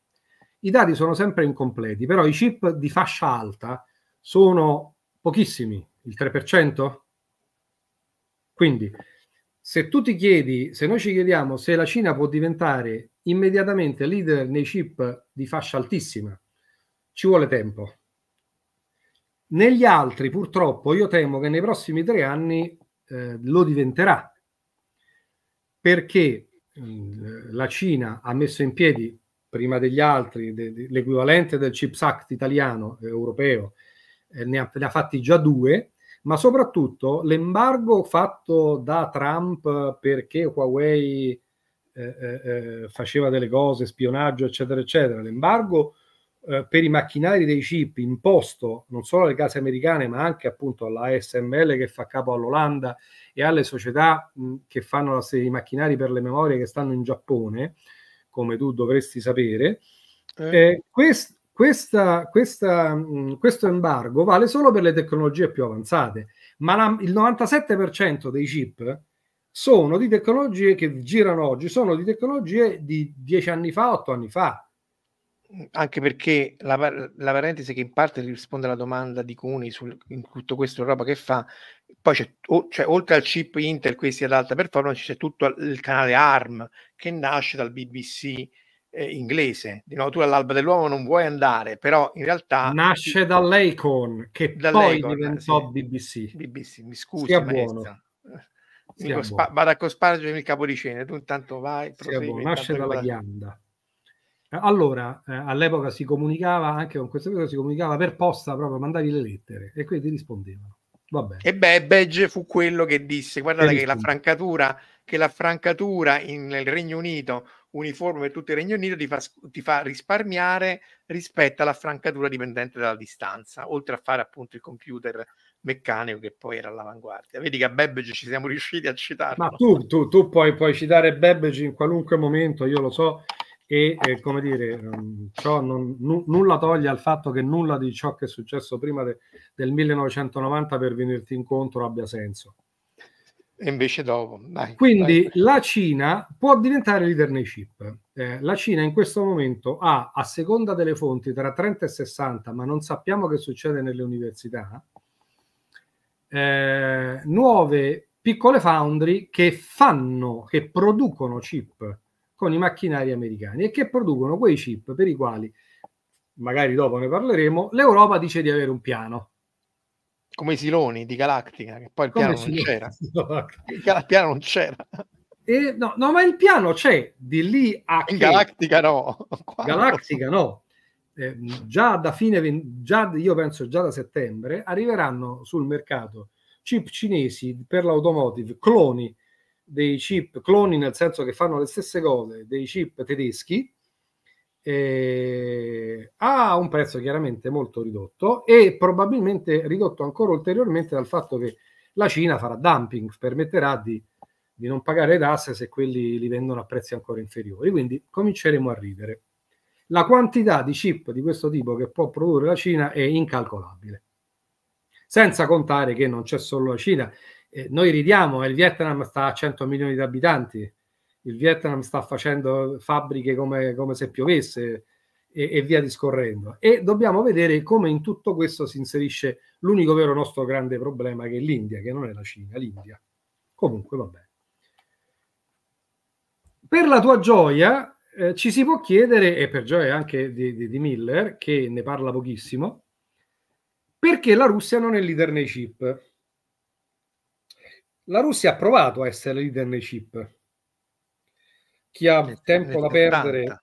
I dati sono sempre incompleti, però i chip di fascia alta sono pochissimi, il 3%. Quindi, se tu ti chiedi, se noi ci chiediamo se la Cina può diventare immediatamente leader nei chip di fascia altissima, ci vuole tempo. Negli altri, purtroppo, io temo che nei prossimi tre anni eh, lo diventerà, perché mm, la Cina ha messo in piedi prima degli altri de, de, l'equivalente del CHIPS Act italiano, eh, europeo, eh, ne, ha, ne ha fatti già due, ma soprattutto l'embargo fatto da Trump perché Huawei eh, eh, eh faceva delle cose, spionaggio, eccetera, eccetera, l'embargo eh, per i macchinari dei chip imposto non solo alle case americane ma anche appunto alla ASML che fa capo all'Olanda e alle società che fanno la, i macchinari per le memorie che stanno in Giappone, come tu dovresti sapere, eh. eh. Quest, questa, questa, mh, questo embargo vale solo per le tecnologie più avanzate, ma la, il 97% dei chip sono di tecnologie che girano oggi, sono di tecnologie di 10 anni fa, 8 anni fa. Mhmm, anche perché la, la, parentesi che in parte risponde alla domanda di Cuni su tutto questo roba che fa, poi c'è, o, cioè, oltre al chip Intel, questi ad alta performance, c'è tutto il canale ARM che nasce dal BBC eh, inglese. Di nuovo, tu all'alba dell'uomo non vuoi andare, però in realtà... Nasce dall'Acon, che dall'Acon, poi eh, diventò sì. BBC. BBC, mi scusi, Sia maestra. buono. cospa- vado a cospargermi il capo di cena, tu intanto vai, prosegui, nasce dalla ghianda. Eh, allora, eh, all'epoca si comunicava anche con queste persone, si comunicava per posta proprio, mandavi le lettere e quindi rispondevano. Vabbè. E beh, Begge fu quello che disse: guardate che la, che la francatura, in, nel Regno Unito, uniforme per tutto il Regno Unito, ti fa, ti fa risparmiare rispetto alla francatura dipendente dalla distanza, oltre a fare appunto il computer meccanico che poi era all'avanguardia. Vedi che a Babbage ci siamo riusciti a citarlo. Ma tu, tu, tu puoi, puoi citare Babbage in qualunque momento, io lo so e eh, come dire, um, ciò non, n- nulla toglie al fatto che nulla di ciò che è successo prima de- del 1990 per venirti incontro abbia senso. E invece dopo. Dai, Quindi dai. la Cina può diventare leader nei chip. Eh, la Cina in questo momento ha, a seconda delle fonti, tra 30 e 60, ma non sappiamo che succede nelle università, eh, nuove piccole foundry che fanno, che producono chip con i macchinari americani e che producono quei chip per i quali, magari dopo ne parleremo, l'Europa dice di avere un piano. Come i siloni di Galactica, che poi il piano non c'era. Il piano non c'era. E, no, no, ma il piano c'è di lì a... In Galactica no. Quando? Galactica no. Eh, già da fine, già, io penso già da settembre, arriveranno sul mercato chip cinesi per l'automotive, cloni dei chip cloni, nel senso che fanno le stesse cose, dei chip tedeschi, eh, a un prezzo chiaramente molto ridotto e probabilmente ridotto ancora ulteriormente dal fatto che la Cina farà dumping, permetterà di, di non pagare le tasse se quelli li vendono a prezzi ancora inferiori. Quindi cominceremo a ridere. La quantità di chip di questo tipo che può produrre la Cina è incalcolabile. Senza contare che non c'è solo la Cina, eh, noi ridiamo, eh, il Vietnam sta a 100 milioni di abitanti, il Vietnam sta facendo fabbriche come, come se piovesse e, e, via discorrendo. E dobbiamo vedere come in tutto questo si inserisce l'unico vero nostro grande problema che è l'India, che non è la Cina, l'India. Comunque va Per la tua gioia eh, ci si può chiedere, e per gioia anche di, di, di Miller, che ne parla pochissimo, perché la Russia non è leader nei chip. La Russia ha provato a essere leader nei chip. Chi ha nel, tempo nel da 70. perdere...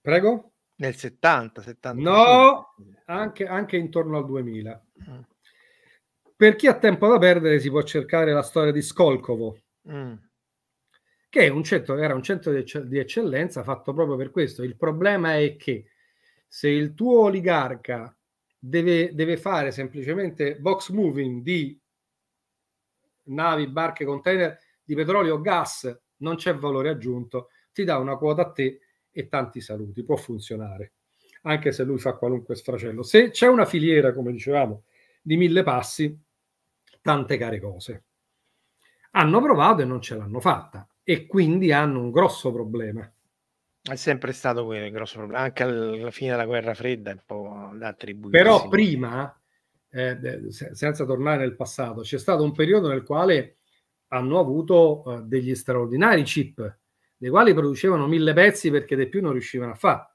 Prego? Nel 70, 70. No, anche, anche intorno al 2000. Mm. Per chi ha tempo da perdere si può cercare la storia di Skolkovo, mm. che un centro, era un centro di, di eccellenza fatto proprio per questo. Il problema è che se il tuo oligarca Deve, deve, fare semplicemente box moving di navi, barche, container di petrolio o gas, non c'è valore aggiunto, ti dà una quota a te e tanti saluti, può funzionare, anche se lui fa qualunque sfracello. Se c'è una filiera, come dicevamo, di mille passi, tante care cose. Hanno provato e non ce l'hanno fatta e quindi hanno un grosso problema. È sempre stato quello il grosso problema, anche alla fine della guerra fredda è un po' da attribuire. Però prima eh, senza tornare nel passato, c'è stato un periodo nel quale hanno avuto eh, degli straordinari chip, dei quali producevano mille pezzi perché di più non riuscivano a fare.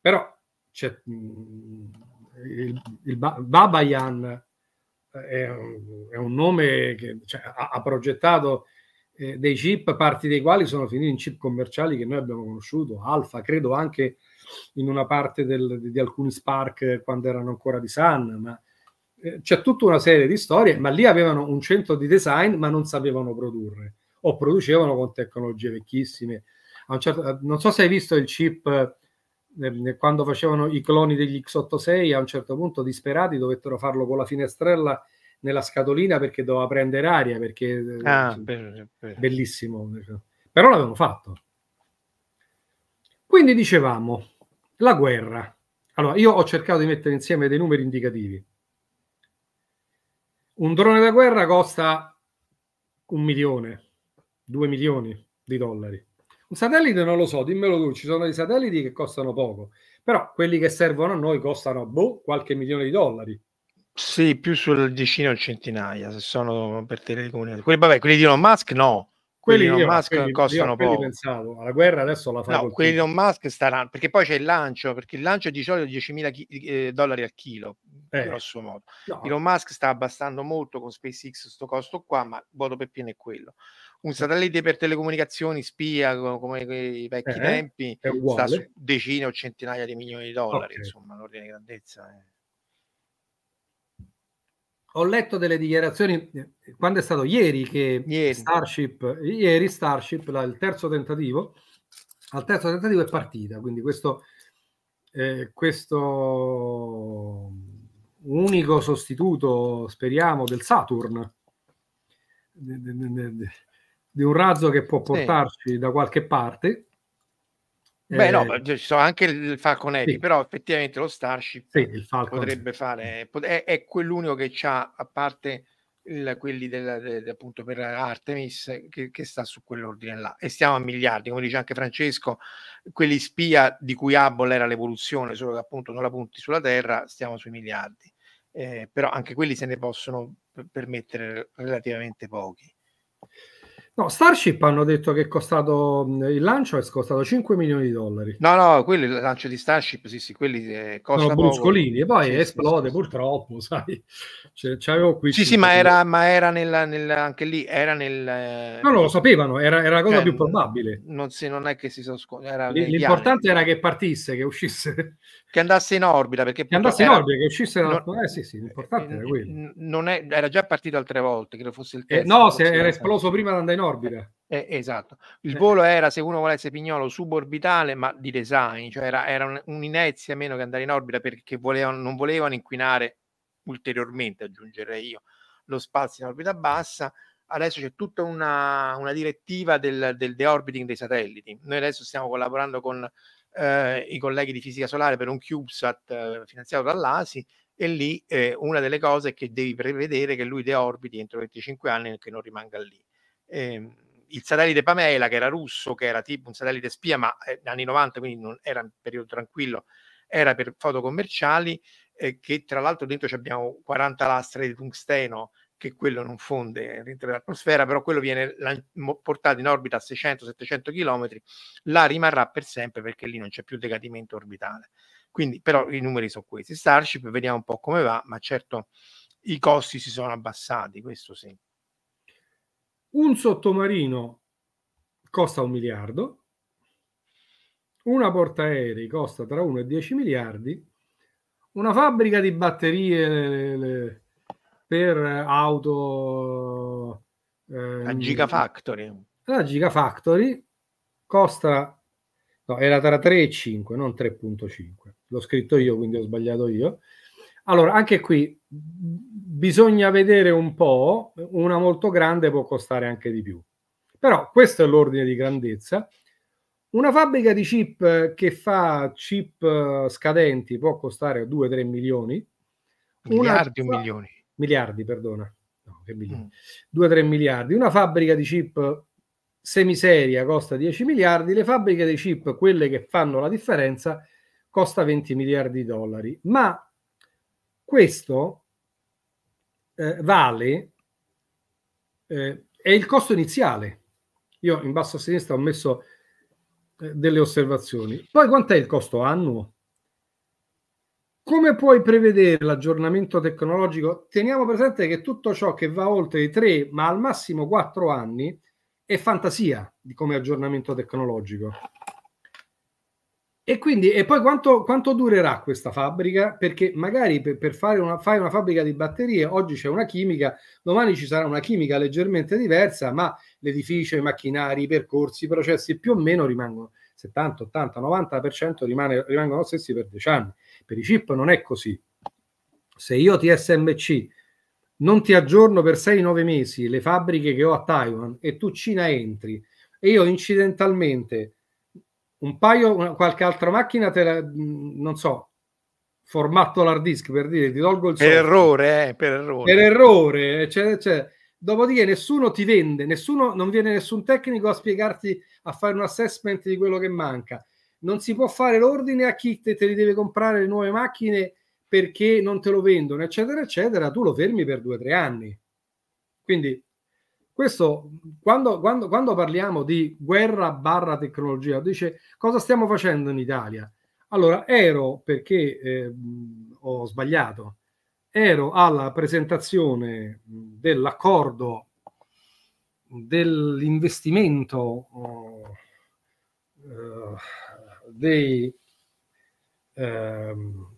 Però cioè, il, il Babayan eh, è un, è un nome che cioè, ha, ha, progettato eh, dei chip, parti dei quali sono finiti in chip commerciali che noi abbiamo conosciuto, Alfa, credo anche in una parte del, di, alcuni Spark quando erano ancora di Sun, ma eh, c'è tutta una serie di storie, ma lì avevano un centro di design, ma non sapevano produrre o producevano con tecnologie vecchissime. Certo, eh, non so se hai visto il chip eh, quando facevano i cloni degli X86, a un certo punto disperati dovettero farlo con la finestrella nella scatolina perché doveva prendere aria, perché eh, ah, per, per. bellissimo. Però l'avevano fatto. Quindi dicevamo, la guerra. Allora, io ho cercato di mettere insieme dei numeri indicativi. Un drone da guerra costa un milione, due milioni di dollari. Un satellite non lo so, dimmelo tu, ci sono dei satelliti che costano poco, però quelli che servono a noi costano boh, qualche milione di dollari. Sì, più sul decino o centinaia, se sono per telecomunicazioni. Quelli, vabbè, quelli di Elon Musk no. Quelli, quelli di Elon Musk quelli, costano quelli poco. Pensavo, alla guerra adesso la fa. No, quelli di Elon Musk staranno, perché poi c'è il lancio, perché il lancio è di solito 10.000 chi- eh, dollari al chilo eh. grosso modo. No. Elon Musk sta abbassando molto con SpaceX questo costo qua, ma il voto per pieno è quello. Un satellite per telecomunicazioni spia come i vecchi eh, tempi sta su decine o centinaia di milioni di dollari, okay. insomma, l'ordine di grandezza. È... Eh. Ho letto delle dichiarazioni eh, quando è stato ieri che ieri. Starship, ieri Starship, la, il terzo tentativo, al terzo tentativo è partita, quindi questo, eh, questo unico sostituto, speriamo, del Saturn, di un razzo che può portarci sì. da qualche parte. Beh, no, eh, ci sono anche il Falconetti, sì. però effettivamente lo Starship sì, potrebbe fare, è, è quell'unico che ha, a parte il, quelli del, del, appunto per Artemis, che, che sta su quell'ordine là. E stiamo a miliardi, come dice anche Francesco, quelli spia di cui Hubble era l'evoluzione, solo che appunto non la punti sulla Terra, stiamo sui miliardi eh, però anche quelli se ne possono permettere relativamente pochi. No, Starship hanno detto che è costato il lancio è costato 5 milioni di dollari. No, no, quelli il lancio di Starship, sì, sì, quelli eh, costano bruscolini e poi sì, esplode sì, purtroppo, sai. Cioè, c'avevo qui Sì, sì, ma era, ma era nella, nella, anche lì era nel eh, No, lo sapevano, era, era la cosa cioè, più probabile. Non, si, non è che si sono sc... L'importante anni. era che partisse, che uscisse che andasse in orbita perché che andasse era... in orbita che uscisse non, eh, sì, sì, l'importante eh, era quello. È, era già partito altre volte, credo fosse il eh, terzo. Eh, no, se era esploso prima di andare in orbita. Eh, eh, esatto, il eh. volo era se uno volesse Pignolo suborbitale ma di design, cioè era, era un, un'inezia meno che andare in orbita perché volevano, non volevano inquinare ulteriormente, aggiungerei io, lo spazio in orbita bassa. Adesso c'è tutta una, una direttiva del, del deorbiting dei satelliti. Noi adesso stiamo collaborando con eh, i colleghi di fisica solare per un CubeSat eh, finanziato dall'ASI e lì eh, una delle cose è che devi prevedere che lui deorbiti entro 25 anni e che non rimanga lì eh, il satellite Pamela, che era russo, che era tipo un satellite spia, ma eh, anni 90, quindi non era un periodo tranquillo, era per foto commerciali, eh, che tra l'altro dentro abbiamo 40 lastre di tungsteno, che quello non fonde dentro l'atmosfera, però quello viene portato in orbita a 600-700 km, là rimarrà per sempre perché lì non c'è più decadimento orbitale. Quindi, però i numeri sono questi. Starship, vediamo un po' come va, ma certo i costi si sono abbassati, questo sì un sottomarino costa un miliardo, una portaerei costa tra 1 e 10 miliardi, una fabbrica di batterie eh, per auto... Eh, la ehm, Gigafactory. La Gigafactory costa... No, era tra 3 e 5, non 3.5. L'ho scritto io, quindi ho sbagliato io. Allora, anche qui bisogna vedere un po', una molto grande può costare anche di più. Però questo è l'ordine di grandezza. Una fabbrica di chip che fa chip eh, scadenti può costare 2-3 milioni. Miliardi una... o milioni? Miliardi, perdona. No, che milioni. Mm. 2-3 miliardi. Una fabbrica di chip semiseria costa 10 miliardi, le fabbriche di chip, quelle che fanno la differenza, costa 20 miliardi di dollari. Ma questo eh, vale eh, è il costo iniziale. Io in basso a sinistra ho messo eh, delle osservazioni. Poi quant'è il costo annuo? Come puoi prevedere l'aggiornamento tecnologico? Teniamo presente che tutto ciò che va oltre i tre, ma al massimo quattro anni, è fantasia di come aggiornamento tecnologico. E quindi, e poi quanto, quanto, durerà questa fabbrica? Perché magari per, per fare una, fai una fabbrica di batterie, oggi c'è una chimica, domani ci sarà una chimica leggermente diversa, ma l'edificio, i macchinari, i percorsi, i processi più o meno rimangono 70, 80, 90% rimane, rimangono stessi per 10 anni. Per i chip non è così. Se io TSMC non ti aggiorno per 6-9 mesi le fabbriche che ho a Taiwan e tu Cina entri e io incidentalmente un paio, una, qualche altra macchina, te la, mm, non so, formato l'hard disk per dire ti tolgo il software. Per errore, eh, per errore. Per errore, eccetera, eccetera. Dopodiché nessuno ti vende, nessuno, non viene nessun tecnico a spiegarti, a fare un assessment di quello che manca. Non si può fare l'ordine a chi te, te li deve comprare le nuove macchine perché non te lo vendono, eccetera, eccetera. Tu lo fermi per due o tre anni. Quindi questo, quando, quando, quando parliamo di guerra barra tecnologia, dice cosa stiamo facendo in Italia? Allora, ero, perché eh, ho sbagliato, ero alla presentazione dell'accordo dell'investimento oh, dei eh,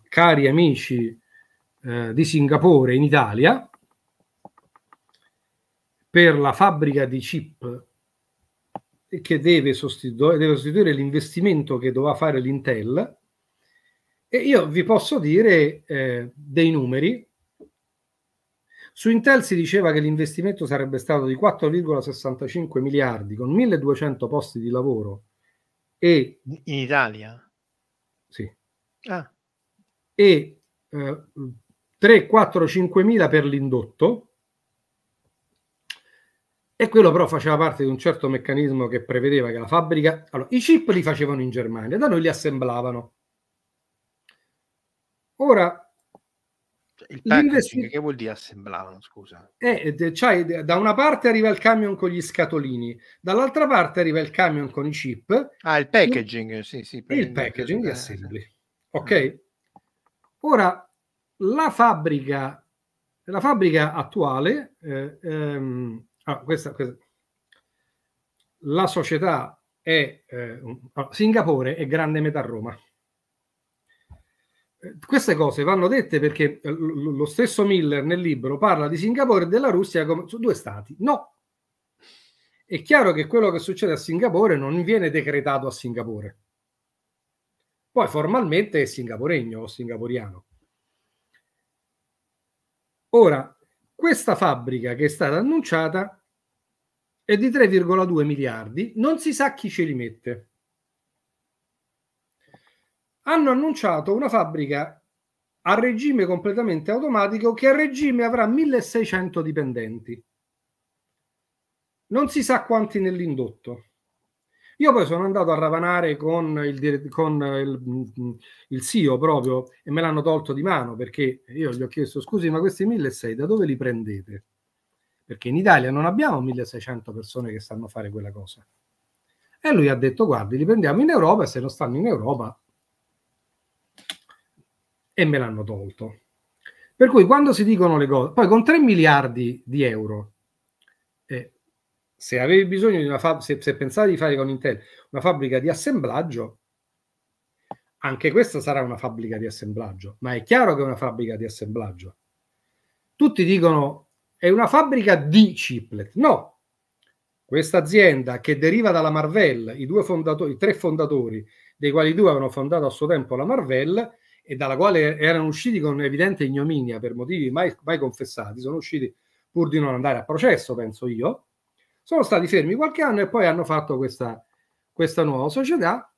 cari amici eh, di Singapore in Italia per la fabbrica di chip che deve sostituire, deve sostituire l'investimento che doveva fare l'Intel e io vi posso dire eh, dei numeri. Su Intel si diceva che l'investimento sarebbe stato di 4,65 miliardi con 1200 posti di lavoro e... In Italia? Sì. Ah. E eh, 3, 4, 5 mila per l'indotto e quello però faceva parte di un certo meccanismo che prevedeva che la fabbrica... Allora, i chip li facevano in Germania, da noi li assemblavano. Ora... Cioè, il packaging, che vuol dire assemblavano, scusa? Eh, cioè, da una parte arriva il camion con gli scatolini, dall'altra parte arriva il camion con i chip. Ah, il packaging, e... sì, sì. Il packaging di eh, assembly. Eh, ok? Mm. Ora, la fabbrica, la fabbrica attuale... Eh, ehm, Ah, questa, questa. La società è... Eh, ah, Singapore e grande metà Roma. Eh, queste cose vanno dette perché eh, lo stesso Miller nel libro parla di Singapore e della Russia come due stati. No, è chiaro che quello che succede a Singapore non viene decretato a Singapore. Poi formalmente è singaporegno o singaporiano. Ora, questa fabbrica che è stata annunciata è di 3,2 miliardi, non si sa chi ce li mette. Hanno annunciato una fabbrica a regime completamente automatico che a regime avrà 1600 dipendenti. Non si sa quanti nell'indotto. Io poi sono andato a ravanare con il, con il, il CEO proprio e me l'hanno tolto di mano perché io gli ho chiesto scusi ma questi 1.600 da dove li prendete? Perché in Italia non abbiamo 1.600 persone che sanno fare quella cosa. E lui ha detto guardi li prendiamo in Europa e se non stanno in Europa e me l'hanno tolto. Per cui quando si dicono le cose, poi con 3 miliardi di euro eh, se avevi bisogno di una fab- se, se pensavi di fare con Intel una fabbrica di assemblaggio, anche questa sarà una fabbrica di assemblaggio, ma è chiaro che è una fabbrica di assemblaggio. Tutti dicono è una fabbrica di chiplet. No, questa azienda che deriva dalla Marvel, i, fondatori, i tre fondatori, dei quali due avevano fondato a suo tempo la Marvel e dalla quale erano usciti con evidente ignominia per motivi mai, mai confessati, sono usciti pur di non andare a processo, penso io, sono stati fermi qualche anno e poi hanno fatto questa, questa nuova società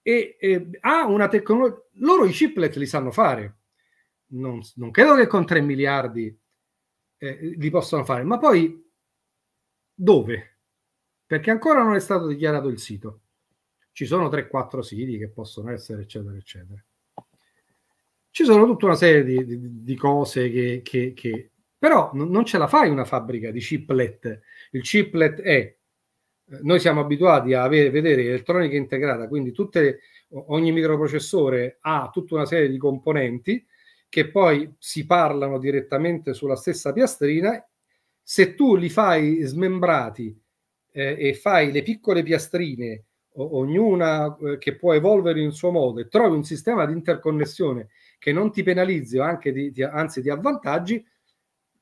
e, e ha una tecnologia. Loro i chiplet li sanno fare. Non, non credo che con 3 miliardi eh, li possano fare, ma poi dove? Perché ancora non è stato dichiarato il sito. Ci sono 3-4 siti che possono essere, eccetera, eccetera ci sono tutta una serie di, di, di cose che, che, che... però non ce la fai una fabbrica di chiplet il chiplet è, eh, noi siamo abituati a vedere elettronica integrata, quindi tutte, ogni microprocessore ha tutta una serie di componenti che poi si parlano direttamente sulla stessa piastrina. Se tu li fai smembrati eh, e fai le piccole piastrine, o, ognuna eh, che può evolvere in suo modo, e trovi un sistema di interconnessione che non ti penalizzi o anzi ti avvantaggi,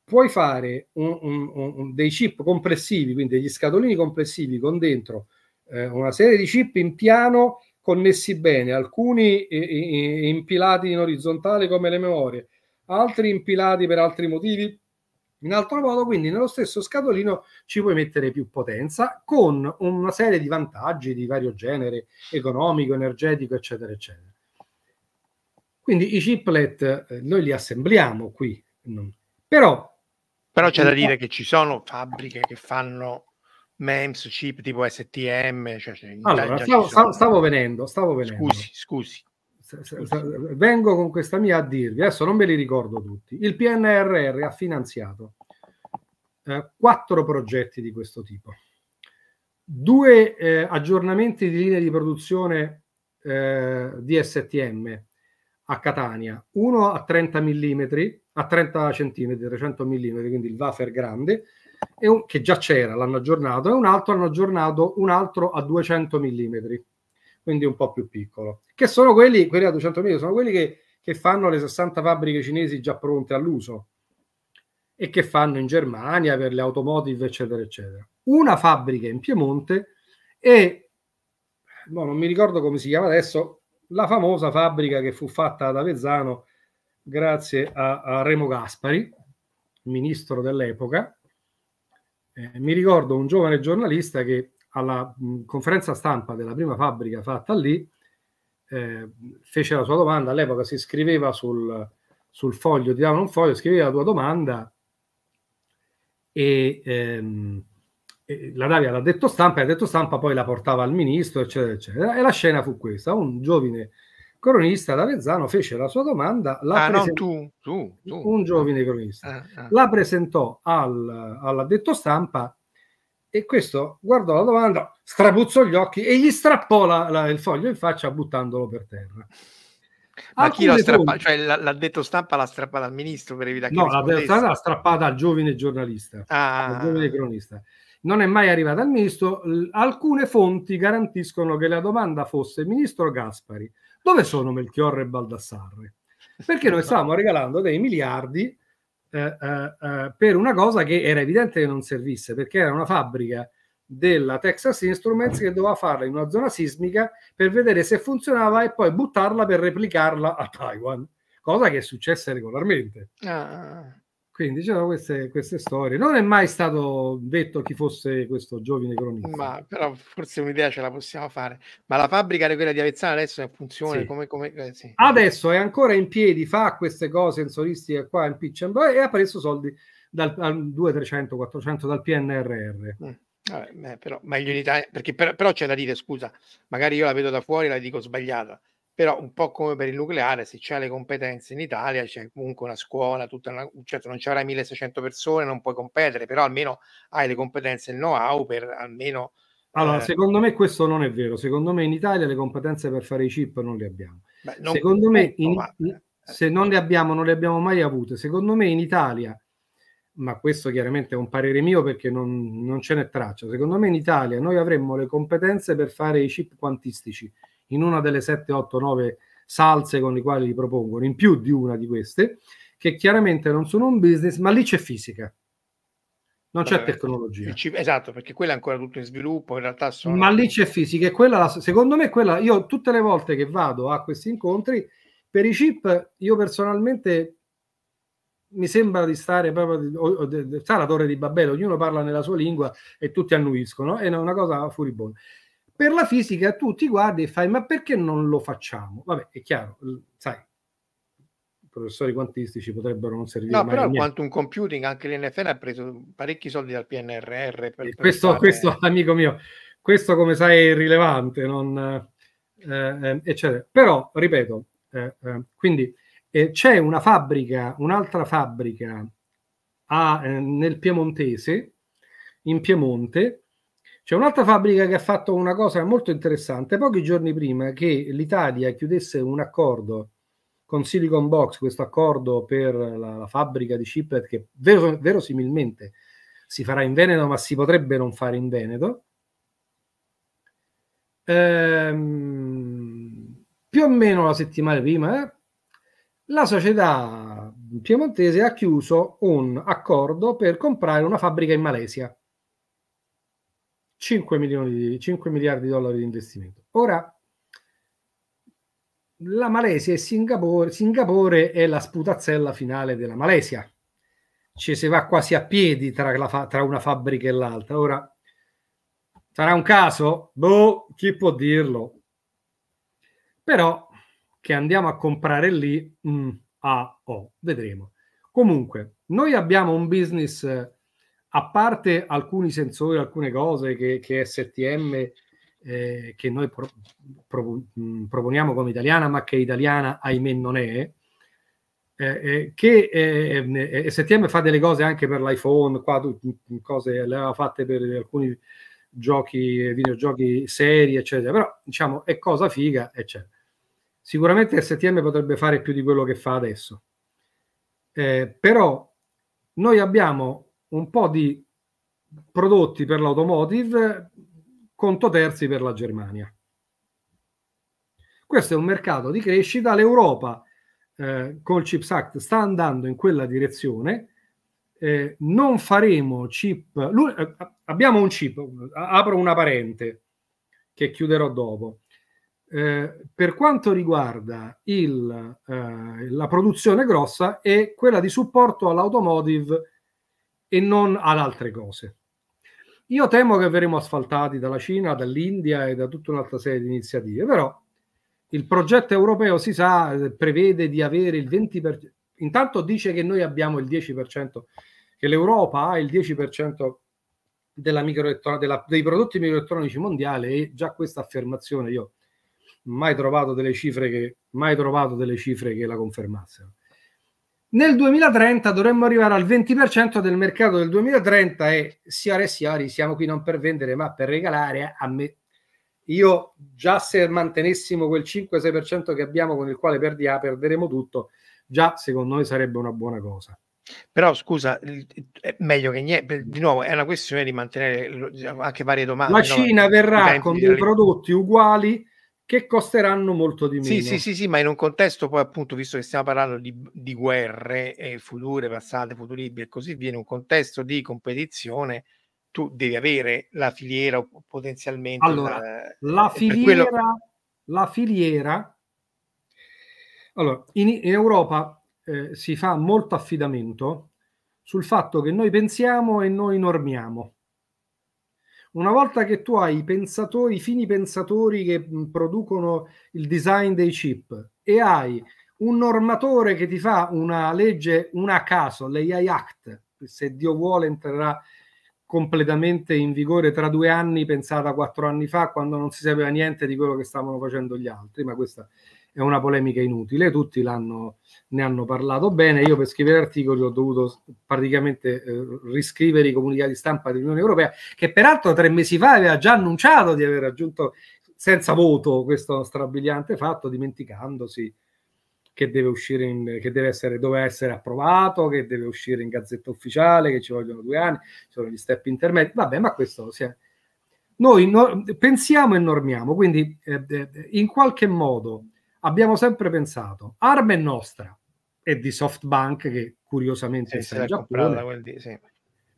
puoi fare un, un, un, dei chip complessivi, quindi degli scatolini complessivi con dentro eh, una serie di chip in piano connessi bene, alcuni eh, impilati in orizzontale come le memorie, altri impilati per altri motivi. In altro modo, quindi nello stesso scatolino ci puoi mettere più potenza con una serie di vantaggi di vario genere, economico, energetico, eccetera, eccetera. Quindi i chiplet eh, noi li assembliamo qui, però però c'è da dire che ci sono fabbriche che fanno MEMS, chip tipo STM. Cioè, allora, stavo, stavo, stavo, venendo, stavo venendo. Scusi, scusi. scusi. Vengo con questa mia a dirvi, adesso non me li ricordo tutti. Il PNRR ha finanziato eh, quattro progetti di questo tipo, due eh, aggiornamenti di linee di produzione eh, di STM a Catania, uno a 30 mm a 30 cm, 300 mm, quindi il wafer grande, un, che già c'era, l'hanno aggiornato, e un altro hanno aggiornato un altro a 200 mm, quindi un po' più piccolo, che sono quelli, quelli a 200 mm, sono quelli che, che fanno le 60 fabbriche cinesi già pronte all'uso e che fanno in Germania per le automotive, eccetera, eccetera. Una fabbrica in Piemonte e, no, boh, non mi ricordo come si chiama adesso, la famosa fabbrica che fu fatta ad Avezzano grazie a, a Remo Gaspari, ministro dell'epoca. Eh, mi ricordo un giovane giornalista che alla mh, mm, conferenza stampa della prima fabbrica fatta lì eh, fece la sua domanda, all'epoca si scriveva sul, sul foglio, ti davano un foglio, scriveva la tua domanda e, ehm, e la davi all'addetto stampa e detto stampa poi la portava al ministro, eccetera, eccetera. E la scena fu questa, un giovane cronista d'Avezzano fece la sua domanda. La ah, present... no, tu, tu, tu, Un giovane cronista. Ah, ah. La presentò al, all'addetto stampa e questo guardò la domanda, strapuzzò gli occhi e gli strappò la, la, il foglio in faccia buttandolo per terra. Ma Alcune chi l'ha strappata? Cioè l'addetto stampa l'ha strappata al ministro per evitare che No, l'ha strappata al giovane giornalista, ah, al ah, giovane ah. cronista non è mai arrivata al ministro. Alcune fonti garantiscono che la domanda fosse ministro Gaspari, dove sono Melchiorre e Baldassarre? Perché noi stavamo regalando dei miliardi eh, eh, eh, per una cosa che era evidente che non servisse, perché era una fabbrica della Texas Instruments che doveva farla in una zona sismica per vedere se funzionava e poi buttarla per replicarla a Taiwan, cosa che è successa regolarmente. Ah. ah, ah. Quindi c'erano diciamo, queste, queste, storie. Non è mai stato detto chi fosse questo giovane cronista. Ma però forse un'idea ce la possiamo fare. Ma la fabbrica di quella di Avezzano adesso è in funzione sì. come... come eh, sì. Adesso è ancora in piedi, fa queste cose in solistica qua in Pitch and Boy e ha preso soldi dal, 200, 300, 400 dal PNRR. Mm. Vabbè, però meglio in Italia, perché per, però c'è da dire, scusa, magari io la vedo da fuori e la dico sbagliata però un po' come per il nucleare, se c'è le competenze in Italia, c'è comunque una scuola, tutta una, certo non c'avrai 1600 persone, non puoi competere, però almeno hai le competenze e il know-how per almeno... Allora, eh... secondo me questo non è vero, secondo me in Italia le competenze per fare i chip non le abbiamo. Beh, non secondo me, in... ma... Eh, eh. se non le abbiamo, non le abbiamo mai avute. Secondo me in Italia, ma questo chiaramente è un parere mio perché non, non ce n'è traccia, secondo me in Italia noi avremmo le competenze per fare i chip quantistici in una delle 7, 8, 9 salse con le quali li propongono, in più di una di queste, che chiaramente non sono un business, ma lì c'è fisica. Non c'è eh, tecnologia. esatto, perché quella è ancora tutto in sviluppo, in realtà sono... Ma lì c'è fisica e quella, secondo me, quella, io tutte le volte che vado a questi incontri, per i chip, io personalmente mi sembra di stare proprio di, sta la torre di Babele, ognuno parla nella sua lingua e tutti annuiscono, è una cosa furibonda per la fisica tu ti guardi e fai ma perché non lo facciamo? Vabbè, è chiaro, sai, i professori quantistici potrebbero non servire. No, però il quantum computing, anche l'NFL ha preso parecchi soldi dal PNRR. Per, questo, per questo, amico mio, questo come sai è irrilevante, non, eh, ehm, eccetera. Però, ripeto, eh, ehm, eh, quindi c'è una fabbrica, un'altra fabbrica a, eh, nel Piemontese, in Piemonte, c'è un'altra fabbrica che ha fatto una cosa molto interessante. Pochi giorni prima che l'Italia chiudesse un accordo con Silicon Box, questo accordo per la, la fabbrica di chiplet che ver- verosimilmente si farà in Veneto, ma si potrebbe non fare in Veneto. Ehm, più o meno la settimana prima, eh, la società piemontese ha chiuso un accordo per comprare una fabbrica in Malesia 5, milioni di, 5 miliardi di dollari di investimento. Ora, la Malesia e Singapore, Singapore è la sputazzella finale della Malesia. Ci si va quasi a piedi tra, la, fa, tra una fabbrica e l'altra. Ora, sarà un caso? Boh, chi può dirlo? Però che andiamo a comprare lì, a mm, ah, oh, vedremo. Comunque, noi abbiamo un business eh, a parte alcuni sensori, alcune cose che, che STM eh, che noi pro, pro, mm, proponiamo come italiana, ma che italiana ahimè non è, eh, eh che eh, eh STM fa delle cose anche per l'iPhone, qua, mm, mm, cose le aveva fatte per alcuni giochi, videogiochi seri, eccetera, però diciamo è cosa figa, eccetera. Sicuramente STM potrebbe fare più di quello che fa adesso, eh, però noi abbiamo un po' di prodotti per l'automotive, conto terzi per la Germania. Questo è un mercato di crescita, l'Europa eh, col Chips Act sta andando in quella direzione, eh, non faremo chip, eh, abbiamo un chip, apro una parente che chiuderò dopo. Eh, per quanto riguarda il, eh, la produzione grossa e quella di supporto all'automotive e non ad altre cose. Io temo che verremo asfaltati dalla Cina, dall'India e da tutta un'altra serie di iniziative, però il progetto europeo, si sa, eh, prevede di avere il 20%, intanto dice che noi abbiamo il 10%, che l'Europa ha il 10% della della, dei prodotti microelettronici mondiali e già questa affermazione io mai trovato delle cifre che, mai trovato delle cifre che la confermassero. Nel 2030 dovremmo arrivare al 20% del mercato del 2030 e siare e siari, siamo qui non per vendere ma per regalare a me. Io già se mantenessimo quel 5-6% che abbiamo con il quale perdia, perderemo tutto, già secondo noi sarebbe una buona cosa. Però scusa, è meglio che niente, di nuovo è una questione di mantenere anche varie domande. La Cina verrà con dei prodotti uguali che costeranno molto di meno. Sì, sì, sì, sì, ma in un contesto poi appunto, visto che stiamo parlando di, di guerre eh, future, passate, futuribili e così via, in un contesto di competizione tu devi avere la filiera potenzialmente. Allora, da, la, filiera, quello... la filiera... Allora, in, in Europa eh, si fa molto affidamento sul fatto che noi pensiamo e noi normiamo. Una volta che tu hai i pensatori, i fini pensatori che producono il design dei chip e hai un normatore che ti fa una legge, una a caso, l'AI Act, se Dio vuole entrerà completamente in vigore tra due anni, pensata quattro anni fa, quando non si sapeva niente di quello che stavano facendo gli altri, ma questa è una polemica inutile, tutti ne hanno parlato bene, io per scrivere articoli ho dovuto praticamente eh, riscrivere i comunicati stampa dell'Unione Europea, che peraltro tre mesi fa aveva già annunciato di aver raggiunto senza voto questo strabiliante fatto, dimenticandosi che deve uscire in, che deve essere, doveva essere approvato, che deve uscire in gazzetta ufficiale, che ci vogliono due anni, ci sono gli step intermedi, vabbè, ma questo si è... Noi no, pensiamo e normiamo, quindi eh, eh in qualche modo abbiamo sempre pensato, Arma è nostra, e di SoftBank che curiosamente è in Giappone. Quel di, sì. eh,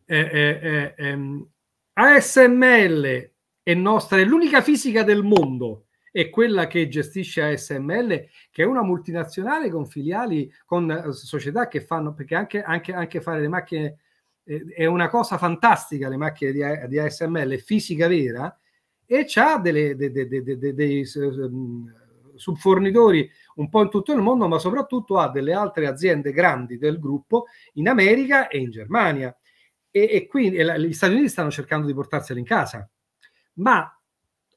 eh, eh, ehm, ASML è nostra, è l'unica fisica del mondo, è quella che gestisce ASML, che è una multinazionale con filiali, con eh, società che fanno, perché anche, anche, anche fare le macchine eh, è una cosa fantastica, le macchine di, di ASML, fisica vera, e ha delle, de, de, de, dei subfornitori un po' in tutto il mondo, ma soprattutto ha delle altre aziende grandi del gruppo in America e in Germania. E, e quindi e la, gli Stati Uniti stanno cercando di portarseli in casa. Ma,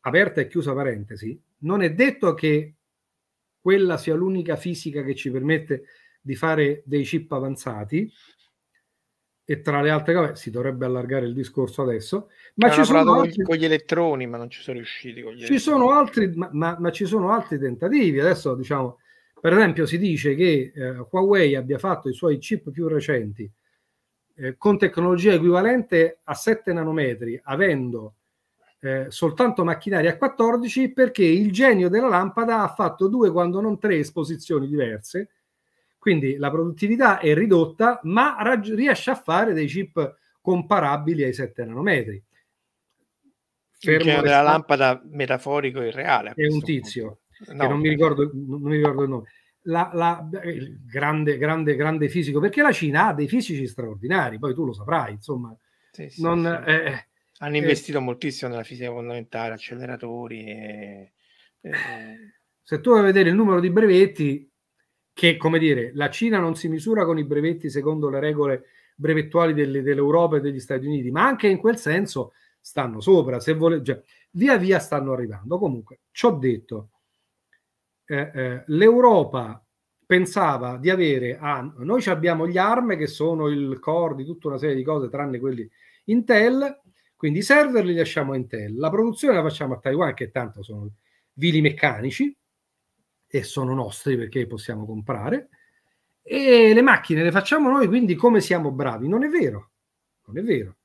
aperta e chiusa parentesi, non è detto che quella sia l'unica fisica che ci permette di fare dei chip avanzati, e tra le altre cose si dovrebbe allargare il discorso adesso ma ci sono altri... con gli elettroni ma non ci sono riusciti con gli ci sono altri, ma, ma, ma, ci sono altri tentativi adesso diciamo per esempio si dice che eh, Huawei abbia fatto i suoi chip più recenti eh, con tecnologia equivalente a 7 nanometri avendo eh, soltanto macchinari a 14 perché il genio della lampada ha fatto due quando non tre esposizioni diverse quindi la produttività è ridotta, ma raggi- riesce a fare dei chip comparabili ai 7 nanometri. Fermo il della lampada metaforico irreale È un tizio, no, non, mi ricordo, non, mi ricordo, il nome. La, la, il grande, grande, grande fisico, perché la Cina ha dei fisici straordinari, poi tu lo saprai, insomma. Sì, sì, non, sì. Eh, eh Hanno eh, investito moltissimo nella fisica fondamentale, acceleratori. E, eh. Se tu vuoi vedere il numero di brevetti, che, come dire, la Cina non si misura con i brevetti secondo le regole brevettuali dell'Europa e degli Stati Uniti, ma anche in quel senso stanno sopra, se vole, cioè, via via stanno arrivando. Comunque, ci ho detto, eh, eh, l'Europa pensava di avere, ah, noi abbiamo gli armi che sono il core di tutta una serie di cose tranne quelli Intel, quindi i server li lasciamo a Intel, la produzione la facciamo a Taiwan che tanto sono vili meccanici, e sono nostri perché possiamo comprare. E le macchine le facciamo noi, quindi come siamo bravi? Non è vero, non è vero.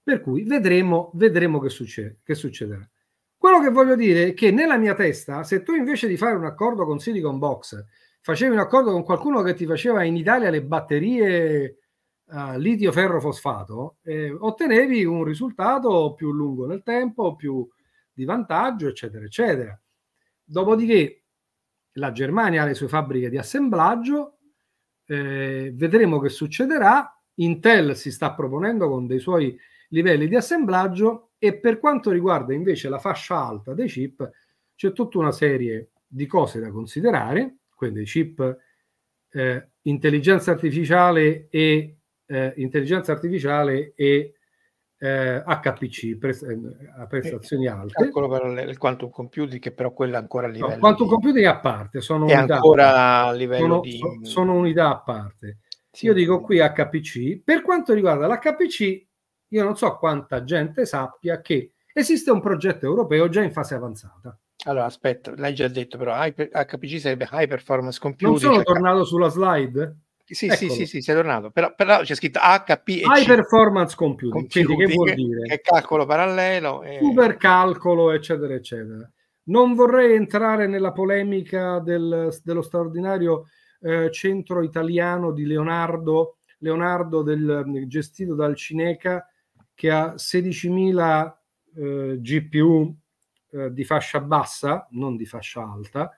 Per cui vedremo, vedremo che, succede, che succederà. Quello che voglio dire è che nella mia testa, se tu invece di fare un accordo con Silicon Box, facevi un accordo con qualcuno che ti faceva in Italia le batterie uh, litio ferro fosfato, eh, ottenevi un risultato più lungo nel tempo, più di vantaggio, eccetera, eccetera. Dopodiché la Germania ha le sue fabbriche di assemblaggio, eh, vedremo che succederà. Intel si sta proponendo con dei suoi livelli di assemblaggio e per quanto riguarda invece la fascia alta dei chip c'è tutta una serie di cose da considerare, quindi chip eh, intelligenza artificiale e eh, intelligenza artificiale e eh, HPC pres- eh, a prestazioni eh, alte. Calcolo per il quantum computing, che però quella ancora a livello. No, quantum di... computing a parte, sono unità, ancora a livello sono, di. Sono unità a parte. Sì, io dico qui HPC. Per quanto riguarda l'HPC, io non so quanta gente sappia che esiste un progetto europeo già in fase avanzata. Allora, aspetta, l'hai già detto, però HPC sarebbe High Performance Computing. Non sono cioè... tornato sulla slide? Sì, sì, sì, sì, sei tornato. Però, però c'è scritto HP e High C. Performance Computing, computing che vuol dire? Che calcolo parallelo. E... Super calcolo, eccetera, eccetera. Non vorrei entrare nella polemica del, dello straordinario eh, centro italiano di Leonardo, Leonardo del, mm, gestito dal Cineca, che ha 16.000 eh, GPU eh, di fascia bassa, non di fascia alta,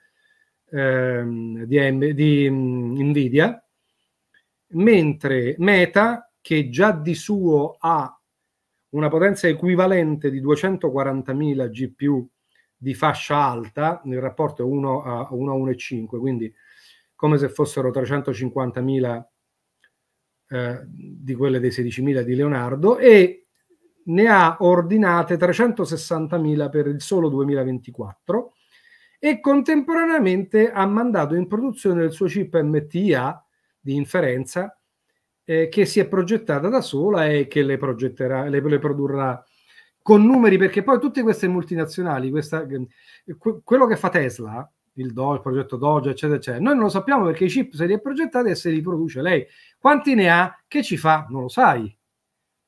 ehm, di, di mh, mm, Nvidia, mentre Meta, che già di suo ha una potenza equivalente di 240.000 GPU di fascia alta, nel rapporto è 1 a 1,5, quindi come se fossero 350.000 eh, di quelle dei 16.000 di Leonardo, e ne ha ordinate 360.000 per il solo 2024 e contemporaneamente ha mandato in produzione il suo chip MTA di inferenza eh, che si è progettata da sola e che le, progetterà, le, le produrrà con numeri, perché poi tutte queste multinazionali, questa, eh, que, quello che fa Tesla, il, Do, il progetto Doge, eccetera, eccetera, noi non lo sappiamo perché i chip se li è progettati e se li produce lei. Quanti ne ha? Che ci fa? Non lo sai.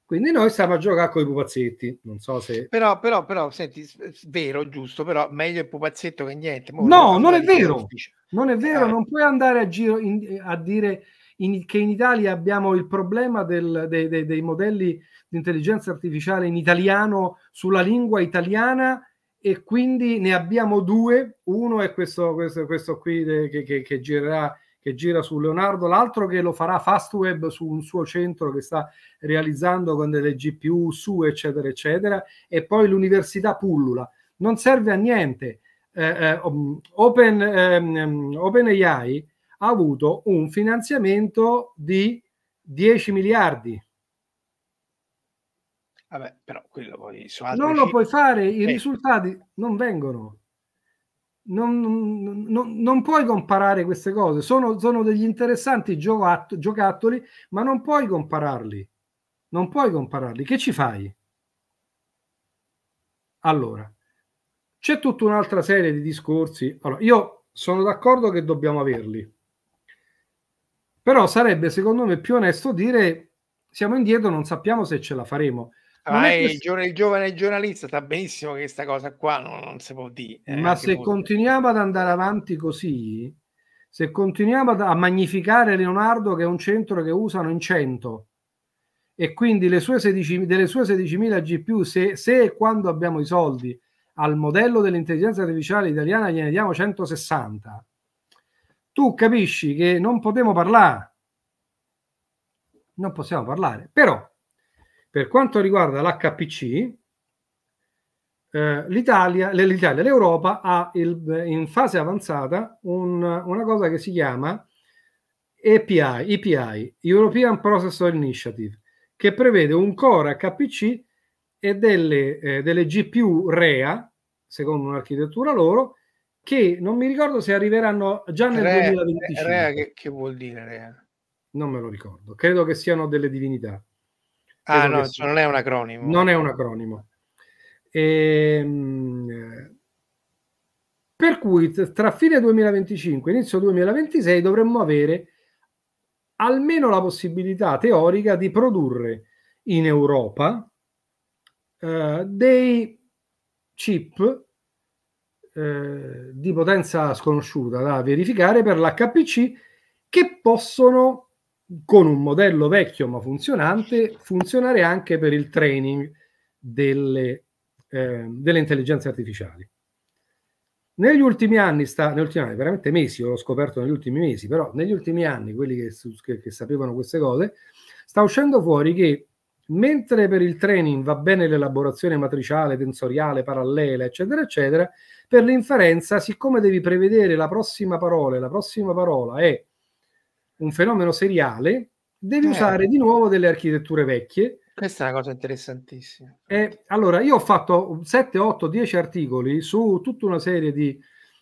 Quindi noi stiamo a giocare con i pupazzetti, non so se... Però, però, però, senti, vero, giusto, però meglio il pupazzetto che niente. Mo no, non è vero. Difficile. Non è vero, eh. non puoi andare a giro in, a dire in, che in Italia abbiamo il problema del, dei, dei, dei, modelli di intelligenza artificiale in italiano sulla lingua italiana e quindi ne abbiamo due. Uno è questo, questo, questo qui de, eh, che, che, che, girerà, che gira su Leonardo, l'altro che lo farà Fastweb su un suo centro che sta realizzando con delle GPU su, eccetera, eccetera. E poi l'università pullula. Non serve a niente eh, eh um, Open, ehm, ehm, OpenAI ha avuto un finanziamento di 10 miliardi. Vabbè, però quello poi su altri Non lo puoi fare, i eh. risultati non vengono. Non, non, non, puoi comparare queste cose, sono, sono degli interessanti giocatt- giocattoli, ma non puoi compararli. Non puoi compararli. Che ci fai? Allora, c'è tutta un'altra serie di discorsi. Allora, io sono d'accordo che dobbiamo averli, però sarebbe secondo me più onesto dire siamo indietro, non sappiamo se ce la faremo. Ah, eh, il, giovane, il, giovane, giornalista sa benissimo che questa cosa qua non, non si può dire. Eh, ma se continuiamo ad andare avanti così, se continuiamo ad, a magnificare Leonardo che è un centro che usano in 100 e quindi sue 16, delle sue 16.000 GPU, se e quando abbiamo i soldi, al modello dell'intelligenza artificiale italiana gliene diamo 160, tu capisci che non potremo parlare, non possiamo parlare. Però, per quanto riguarda l'HPC, eh, l'Italia, l'Italia, l'Europa ha il, in fase avanzata un, una cosa che si chiama API, EPI, European Processor Initiative, che prevede un core HPC e delle, eh, delle GPU REA, secondo un'architettura loro, che non mi ricordo se arriveranno già nel Re, 2025. Rea che, che, vuol dire Rea? Non me lo ricordo, credo che siano delle divinità. Ah, credo ah no, cioè non è un acronimo. Non è un acronimo. E, ehm, per cui tra fine 2025 e inizio 2026 dovremmo avere almeno la possibilità teorica di produrre in Europa eh, dei chip eh, di potenza sconosciuta da verificare per l'HPC che possono con un modello vecchio ma funzionante funzionare anche per il training delle, eh, delle intelligenze artificiali. Negli ultimi anni, sta, negli ultimi anni, veramente mesi, l'ho scoperto negli ultimi mesi, però negli ultimi anni, quelli che, che, che sapevano queste cose, sta uscendo fuori che Mentre per il training va bene l'elaborazione matriciale, tensoriale, parallela, eccetera, eccetera, per l'inferenza, siccome devi prevedere la prossima parola e la prossima parola è un fenomeno seriale, devi eh. usare di nuovo delle architetture vecchie. Questa è una cosa interessantissima. E, eh, allora, io ho fatto 7, 8, 10 articoli su tutta una serie di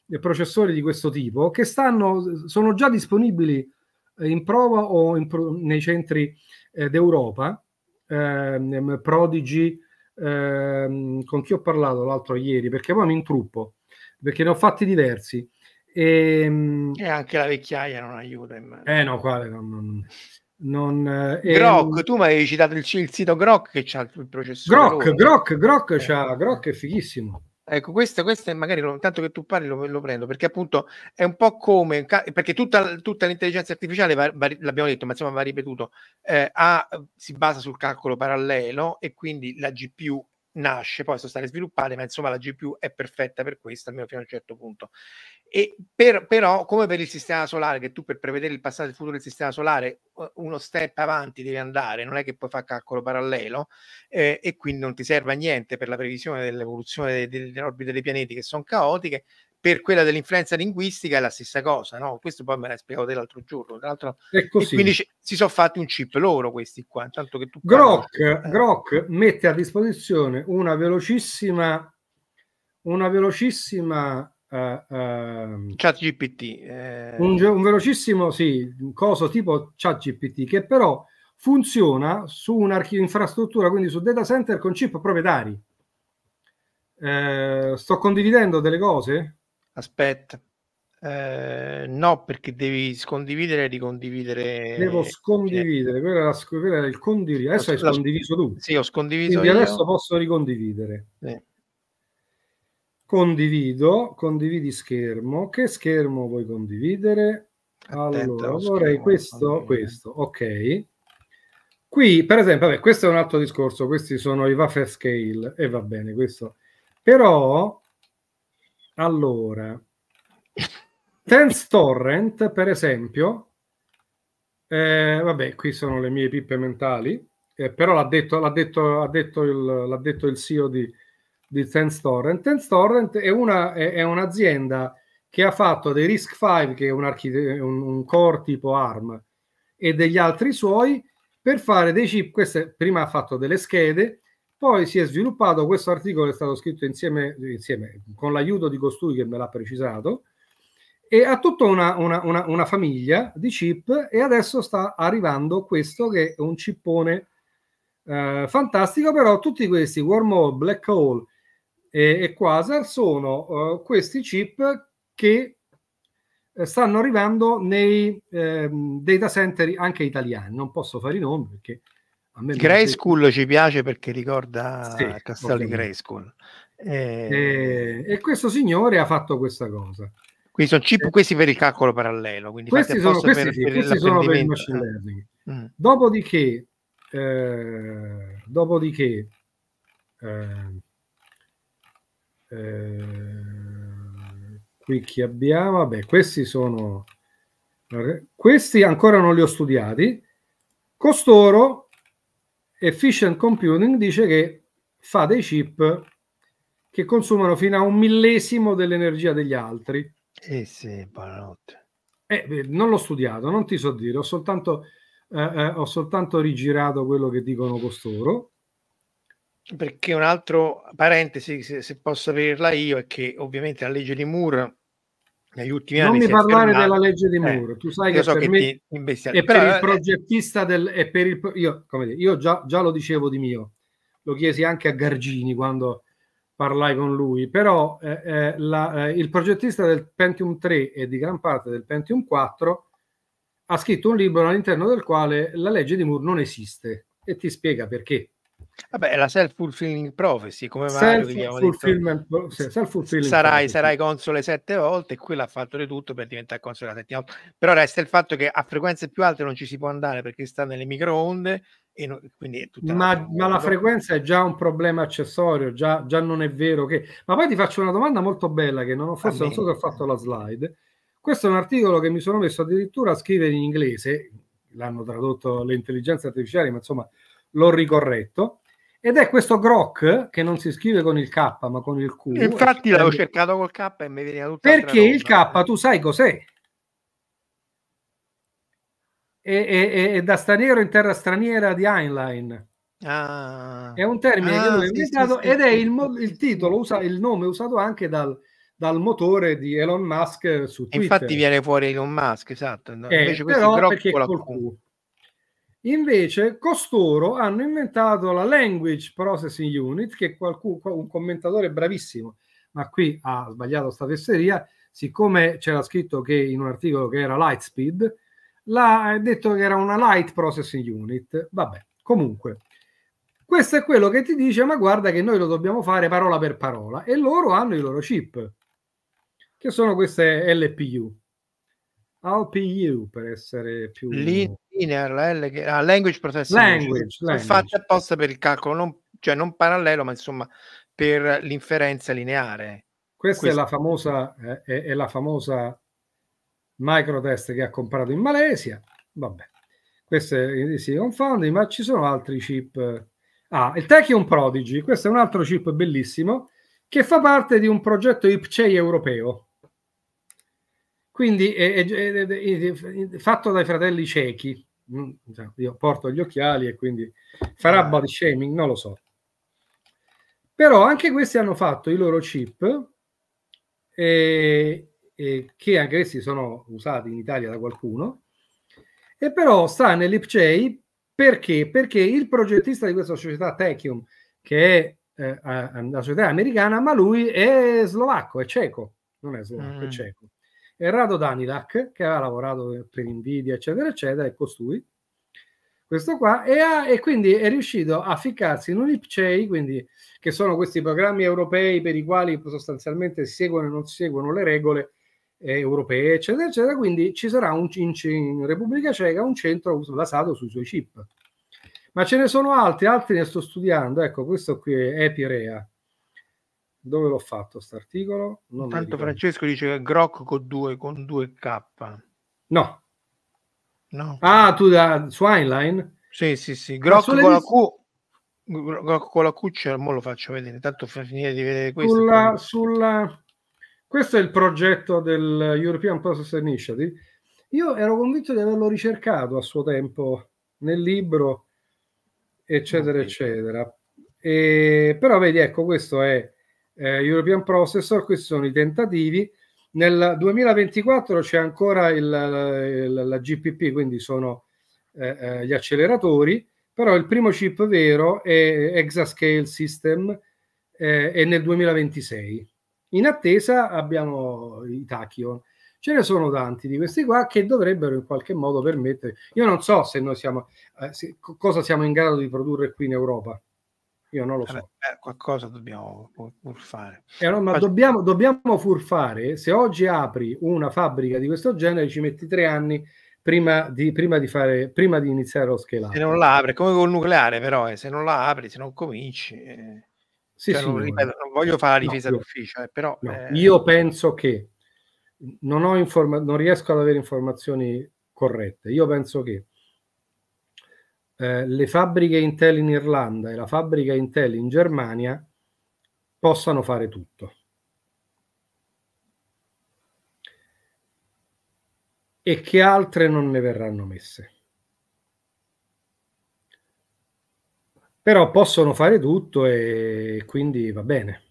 eh, processori di questo tipo che stanno, sono già disponibili eh, in prova o in nei centri eh, d'Europa Ehm, ehm, prodigi ehm, con chi ho parlato l'altro ieri, perché poi mi intruppo, perché ne ho fatti diversi. E, ehm, e anche la vecchiaia non aiuta. Immagino. Eh no, quale eh, non... non... Non, eh, ehm Grok, ehm... tu mi avevi citato il, il, sito Grok che c'ha il processore. Grok, Grok, Grok, eh. Grok è fighissimo. Ecco, questo, questo magari intanto che tu parli lo, lo, prendo perché appunto è un po' come perché tutta, tutta l'intelligenza artificiale va, va, l'abbiamo detto, ma insomma va ripetuto, eh, ha, si basa sul calcolo parallelo e quindi la GPU nasce, poi sono state sviluppate, ma insomma la GPU è perfetta per questo, almeno fino a un certo punto. E per, però, come per il sistema solare, che tu per prevedere il passato e il futuro del sistema solare, uno step avanti devi andare, non è che puoi fare calcolo parallelo, eh, e quindi non ti serve a niente per la previsione dell'evoluzione delle, delle orbite dei pianeti che sono caotiche, per quella dell'influenza linguistica è la stessa cosa, no? Questo poi me l'hai spiegato l'altro giorno. Tra L'altro... È così. quindi c- si sono fatti un chip loro questi qua. Tanto che tu Grok, Grok mette a disposizione una velocissima, una velocissima Uh, eh, uh, ehm, chat GPT eh... un, un, velocissimo sì, un coso tipo chat GPT che però funziona su un'infrastruttura quindi su data center con chip proprietari eh, sto condividendo delle cose Aspetta. Eh, no, perché devi scondividere e ricondividere. Devo scondividere, quello era, quello era il condividere. Adesso hai scondiviso tu. Sì, ho scondiviso. Quindi io. adesso posso ricondividere. Sì. Condivido, condividi schermo. Che schermo vuoi condividere? Attento, allora, vorrei questo, questo, ok. Qui, per esempio, vabbè, questo è un altro discorso, questi sono i wafer scale e va bene questo. Però allora, TenseTorrent, per esempio, eh, vabbè, qui sono le mie pippe mentali, eh, però l'ha detto, l'ha, detto, l'ha, detto il, l'ha detto, il, CEO di, di TenseTorrent. TenseTorrent è, una, è, è un'azienda che ha fatto dei Risk 5, che è un, un, un, core tipo ARM, e degli altri suoi per fare dei chip. Queste, prima ha fatto delle schede, poi si è sviluppato, questo articolo è stato scritto insieme, insieme con l'aiuto di costui che me l'ha precisato, e ha tutta una, una, una, una, famiglia di chip e adesso sta arrivando questo che è un cippone eh, fantastico, però tutti questi wormhole, black hole e, e quasar sono eh, questi chip che eh, stanno arrivando nei ehm, data center anche italiani, non posso fare i nomi perché Grey School ci piace perché ricorda sì, di Grey School. E... e... questo signore ha fatto questa cosa. Quindi sono chip, eh, questi per il calcolo parallelo. Quindi questi sono, questi per, sì, per questi sono per il machine learning. Ah. Mm. Dopodiché, eh, dopodiché eh, eh, qui chi abbiamo? Vabbè, questi sono eh, questi ancora non li ho studiati. Costoro Efficient Computing dice che fa dei chip che consumano fino a un millesimo dell'energia degli altri. Eh sì, buonanotte. Eh, eh, non l'ho studiato, non ti so dire, ho soltanto, eh, eh, ho soltanto rigirato quello che dicono costoro. Perché un altro parentesi, se, se posso aprirla io, è che ovviamente la legge di Moore negli ultimi non anni. Non mi parlare fermato. della legge di Moore eh, tu sai che, so per che me e per cioè, il eh, progettista del... E per il, io come dire, io già, già lo dicevo di mio, lo chiesi anche a Gargini quando parlai con lui, però eh, eh, la, eh, il progettista del Pentium 3 e di gran parte del Pentium 4 ha scritto un libro all'interno del quale la legge di Moore non esiste e ti spiega perché. Vabbè, la self-fulfilling prophecy, come Mario self-fulfilling, detto, self-fulfilling sarai, sarai, console sette volte e quello ha fatto di tutto per diventare console la settima volta. Però resta il fatto che a frequenze più alte non ci si può andare perché sta nelle microonde e no, quindi è tutta ma, la... ma la frequenza è già un problema accessorio, già, già, non è vero che... Ma poi ti faccio una domanda molto bella che non ho, forse non so se ho fatto la slide. Questo è un articolo che mi sono messo addirittura a scrivere in inglese, l'hanno tradotto le intelligenze artificiali, ma insomma l'ho ricorretto ed è questo Grok che non si scrive con il K ma con il Q. Infatti cioè, l'avevo cercato col K e mi veniva tutto. Perché il K tu sai cos'è? È, è, è, è, da straniero in terra straniera di Heinlein. Ah. È un termine ah, che lui ha inventato ed è il, il titolo, usa- il nome usato anche dal, dal motore di Elon Musk su Twitter. Infatti viene fuori Elon Musk, esatto. No? Eh, questo però perché col Q. Invece costoro hanno inventato la Language Processing Unit, che qualcuno, un commentatore bravissimo, ma qui ha sbagliato sta fesseria, siccome c'era scritto che in un articolo che era Lightspeed, l'ha detto che era una Light Processing Unit. Vabbè, comunque, questo è quello che ti dice, ma guarda che noi lo dobbiamo fare parola per parola, e loro hanno i loro chip, che sono queste LPU. LPU per essere più... Lì linear, la L ah, language processing language, language. fatta apposta per il calcolo, non, cioè non parallelo, ma insomma per l'inferenza lineare. Questa, Questa. È, la famosa, eh, è, è la famosa microtest che ha comprato in Malesia. Vabbè, queste si confondono, ma ci sono altri chip. Ah, il Techion Prodigy, questo è un altro chip bellissimo che fa parte di un progetto IPCEI europeo. Quindi è, è, è, è fatto dai fratelli ciechi, Mm, esatto, io porto gli occhiali e quindi farà body shaming, non lo so. Però anche questi hanno fatto i loro chip, e, e che anche questi sono usati in Italia da qualcuno, e però sta nell'IPJ perché? Perché il progettista di questa società Techium, che è eh, una società americana, ma lui è slovacco, è cieco, non è slovacco, mm. è cieco. Errato Danilak, che aveva lavorato per Nvidia, eccetera, eccetera, è costui, questo qua, e, ha, e quindi è riuscito a ficcarsi in un IPCEI, quindi, che sono questi programmi europei per i quali sostanzialmente seguono e non si seguono le regole eh, europee, eccetera, eccetera. Quindi ci sarà un, in, in Repubblica Ceca un centro basato sui suoi chip. Ma ce ne sono altri, altri ne sto studiando, ecco, questo qui è Epirea dove l'ho fatto questo articolo? Tanto Francesco dice che Grok con 2 con 2K. No. no. Ah, tu da su Heinlein? Sì, sì, sì. Grok con la Q con la cuccia, mo lo faccio vedere, tanto per finire di vedere questo. Sulla, sulla... Questo è il progetto del European Process Initiative. Io ero convinto di averlo ricercato a suo tempo nel libro, eccetera, okay. eccetera. E... Però vedi, ecco, questo è eh, European Processor, questi sono i tentativi. Nel 2024 c'è ancora il, il, la GPP, quindi sono eh, eh, gli acceleratori, però il primo chip vero è Exascale System eh, e nel 2026. In attesa abbiamo i Tachyon. Ce ne sono tanti di questi qua che dovrebbero in qualche modo permettere. Io non so se noi siamo, eh, se, cosa siamo in grado di produrre qui in Europa. Io non lo so. Eh, qualcosa dobbiamo furfare. Eh, no, ma dobbiamo, dobbiamo furfare. Se oggi apri una fabbrica di questo genere, ci metti tre anni Prima di, prima di, fare, prima di iniziare lo scalare. Se non la apri, come col nucleare, però, eh, se non la apri, se non cominci. Eh, sì, cioè, sì, non, ripeto, non, voglio fare la difesa no, d'ufficio, eh, però. No, eh, io penso che non, informa- non riesco ad avere informazioni corrette. Io penso che eh, le fabbriche Intel in Irlanda e la fabbrica Intel in Germania possano fare tutto. E che altre non ne verranno messe. Però possono fare tutto e quindi va bene.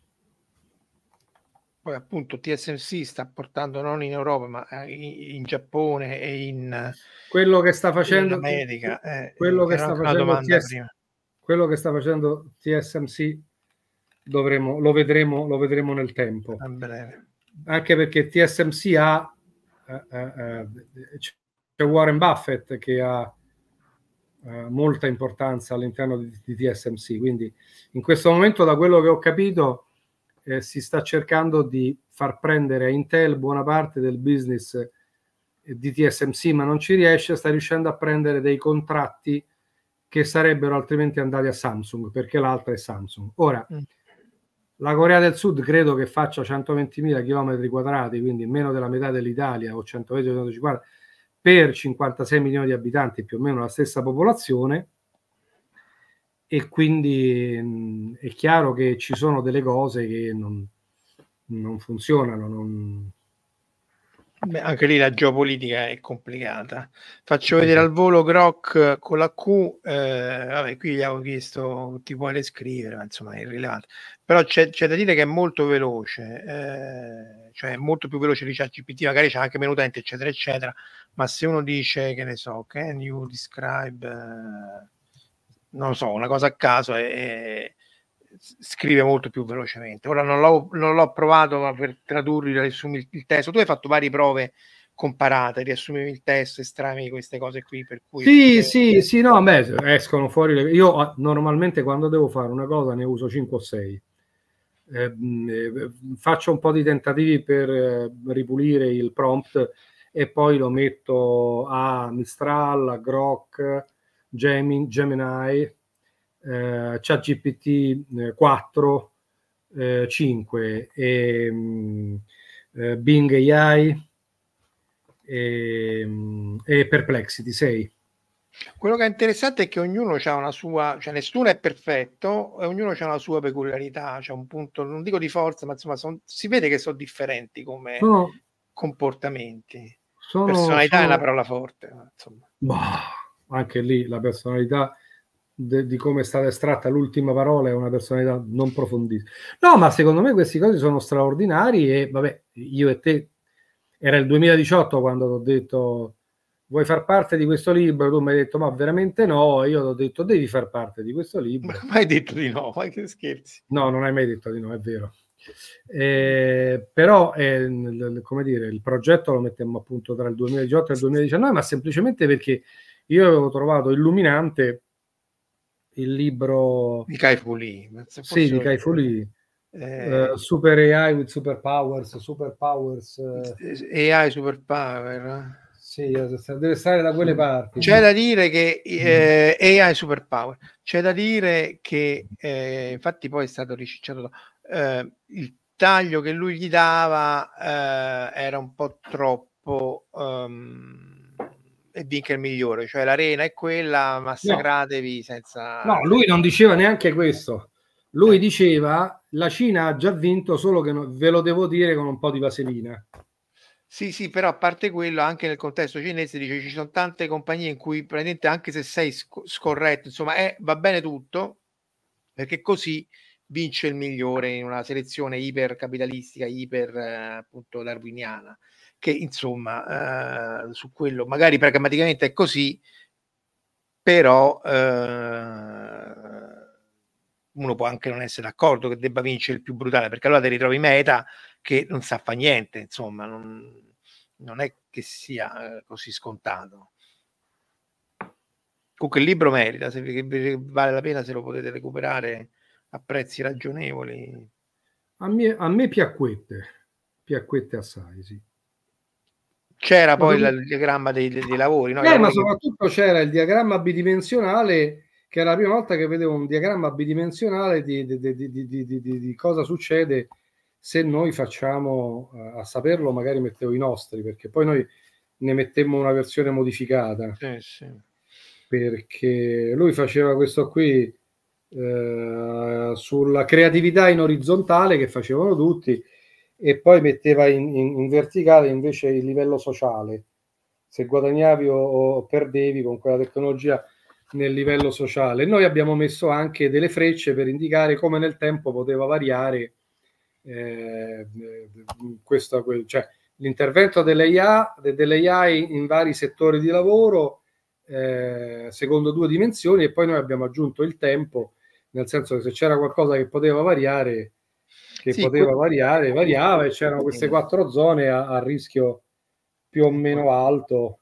Poi appunto TSMC sta portando non in Europa ma eh, in, in Giappone e in quello che sta facendo America. Eh, quello, che sta facendo TS, quello che sta facendo TSMC dovremo, lo, vedremo, lo vedremo nel tempo. Anche perché TSMC ha eh, eh, eh c'è Warren Buffett che ha eh, molta importanza all'interno di, di TSMC. Quindi in questo momento, da quello che ho capito, eh, si sta cercando di far prendere a Intel buona parte del business eh, di TSMC, ma non ci riesce, sta riuscendo a prendere dei contratti che sarebbero altrimenti andati a Samsung, perché l'altra è Samsung. Ora, mm. La Corea del Sud credo che faccia 120.000 km quadrati, quindi meno della metà dell'Italia, o 120-150, per 56 milioni di abitanti, più o meno la stessa popolazione e quindi mh, mm, è chiaro che ci sono delle cose che non, non funzionano. Non... Beh, anche lì la geopolitica è complicata. Faccio vedere al volo Grok eh, con la Q, eh, vabbè, qui gli avevo chiesto, ti puoi descrivere, ma insomma è irrilevante. Però c'è, c'è, da dire che è molto veloce, eh, cioè è molto più veloce di ChatGPT, magari c'è anche meno utenti, eccetera, eccetera, ma se uno dice, che ne so, can you describe... Eh, non so, una cosa a caso e, scrive molto più velocemente. Ora non l'ho, non l'ho provato, per tradurre riassumi il testo. Tu hai fatto varie prove comparate, riassumi il testo, estranevi queste cose qui. Per cui sì, eh, sì, sì, no, beh, escono fuori. Le... Io ah, normalmente quando devo fare una cosa ne uso 5 o 6. Eh, mm, eh, faccio un po' di tentativi per eh, ripulire il prompt e poi lo metto a Mistral, a Grok Gemini, Gemini eh, ChatGPT 4, eh, 5 eh, e mh, mm, eh, Bing AI e, mh, mm, e Perplexity 6. Quello che è interessante è che ognuno ha una sua, cioè nessuno è perfetto e ognuno ha una sua peculiarità, c'è un punto, non dico di forza, ma insomma son, si vede che sono differenti come sono, comportamenti. Sono, Personalità sono, è una parola forte. Insomma. Bah anche lì la personalità de, di come è stata estratta l'ultima parola è una personalità non profondissima. No, ma secondo me queste cose sono straordinari e vabbè, io e te, era il 2018 quando ti ho detto vuoi far parte di questo libro? Tu mi hai detto ma veramente no, e io ti ho detto devi far parte di questo libro. Ma mai detto di no, ma che scherzi. No, non hai mai detto di no, è vero. Eh, però eh, come dire, il progetto lo mettemmo appunto tra il 2018 e il 2019, ma semplicemente perché io avevo trovato illuminante il libro di Kai Fuli, sì, di Kai Fuli. Eh, uh, super AI with Super Powers Super Powers Uh... Eh. AI Super Power Sì, eh, deve stare da quelle parti. C'è da dire che mm. eh, AI Super Power C'è da dire che eh, infatti poi è stato ricicciato eh, il taglio che lui gli dava era un po' troppo um, e vinca il migliore, cioè l'arena è quella, massacratevi no. senza... No, lui non diceva neanche questo, lui eh. diceva la Cina ha già vinto, solo che no, ve lo devo dire con un po' di vaselina. Sì, sì, però a parte quello, anche nel contesto cinese dice ci sono tante compagnie in cui praticamente anche se sei sc- scorretto, insomma, è, eh, va bene tutto, perché così vince il migliore in una selezione ipercapitalistica, iper eh, appunto darwiniana che insomma eh, su quello magari pragmaticamente è così, però eh, uno può anche non essere d'accordo che debba vincere il più brutale, perché allora ti ritrovi meta che non sa fa niente, insomma, non, non è che sia eh, così scontato. Comunque il libro merita, se vale la pena se lo potete recuperare a prezzi ragionevoli. A me, a me piacquette, piacquette assai, sì. C'era poi il diagramma dei, dei lavori, no? eh, lavori, ma soprattutto c'era il diagramma bidimensionale, che era la prima volta che vedevo un diagramma bidimensionale di, di, di, di cosa succede se noi facciamo, eh, a saperlo magari mettevo i nostri, perché poi noi ne mettemmo una versione modificata, eh, sì. perché lui faceva questo qui eh, sulla creatività in orizzontale che facevano tutti, e poi metteva in, in, in, verticale invece il livello sociale, se guadagnavi o, o, perdevi con quella tecnologia nel livello sociale. Noi abbiamo messo anche delle frecce per indicare come nel tempo poteva variare eh, questo, cioè, l'intervento dell'AI, dell'AI in vari settori di lavoro eh, secondo due dimensioni e poi noi abbiamo aggiunto il tempo, nel senso che se c'era qualcosa che poteva variare che sì, poteva que- variare, variava e c'erano queste quattro zone a, a rischio più o meno alto.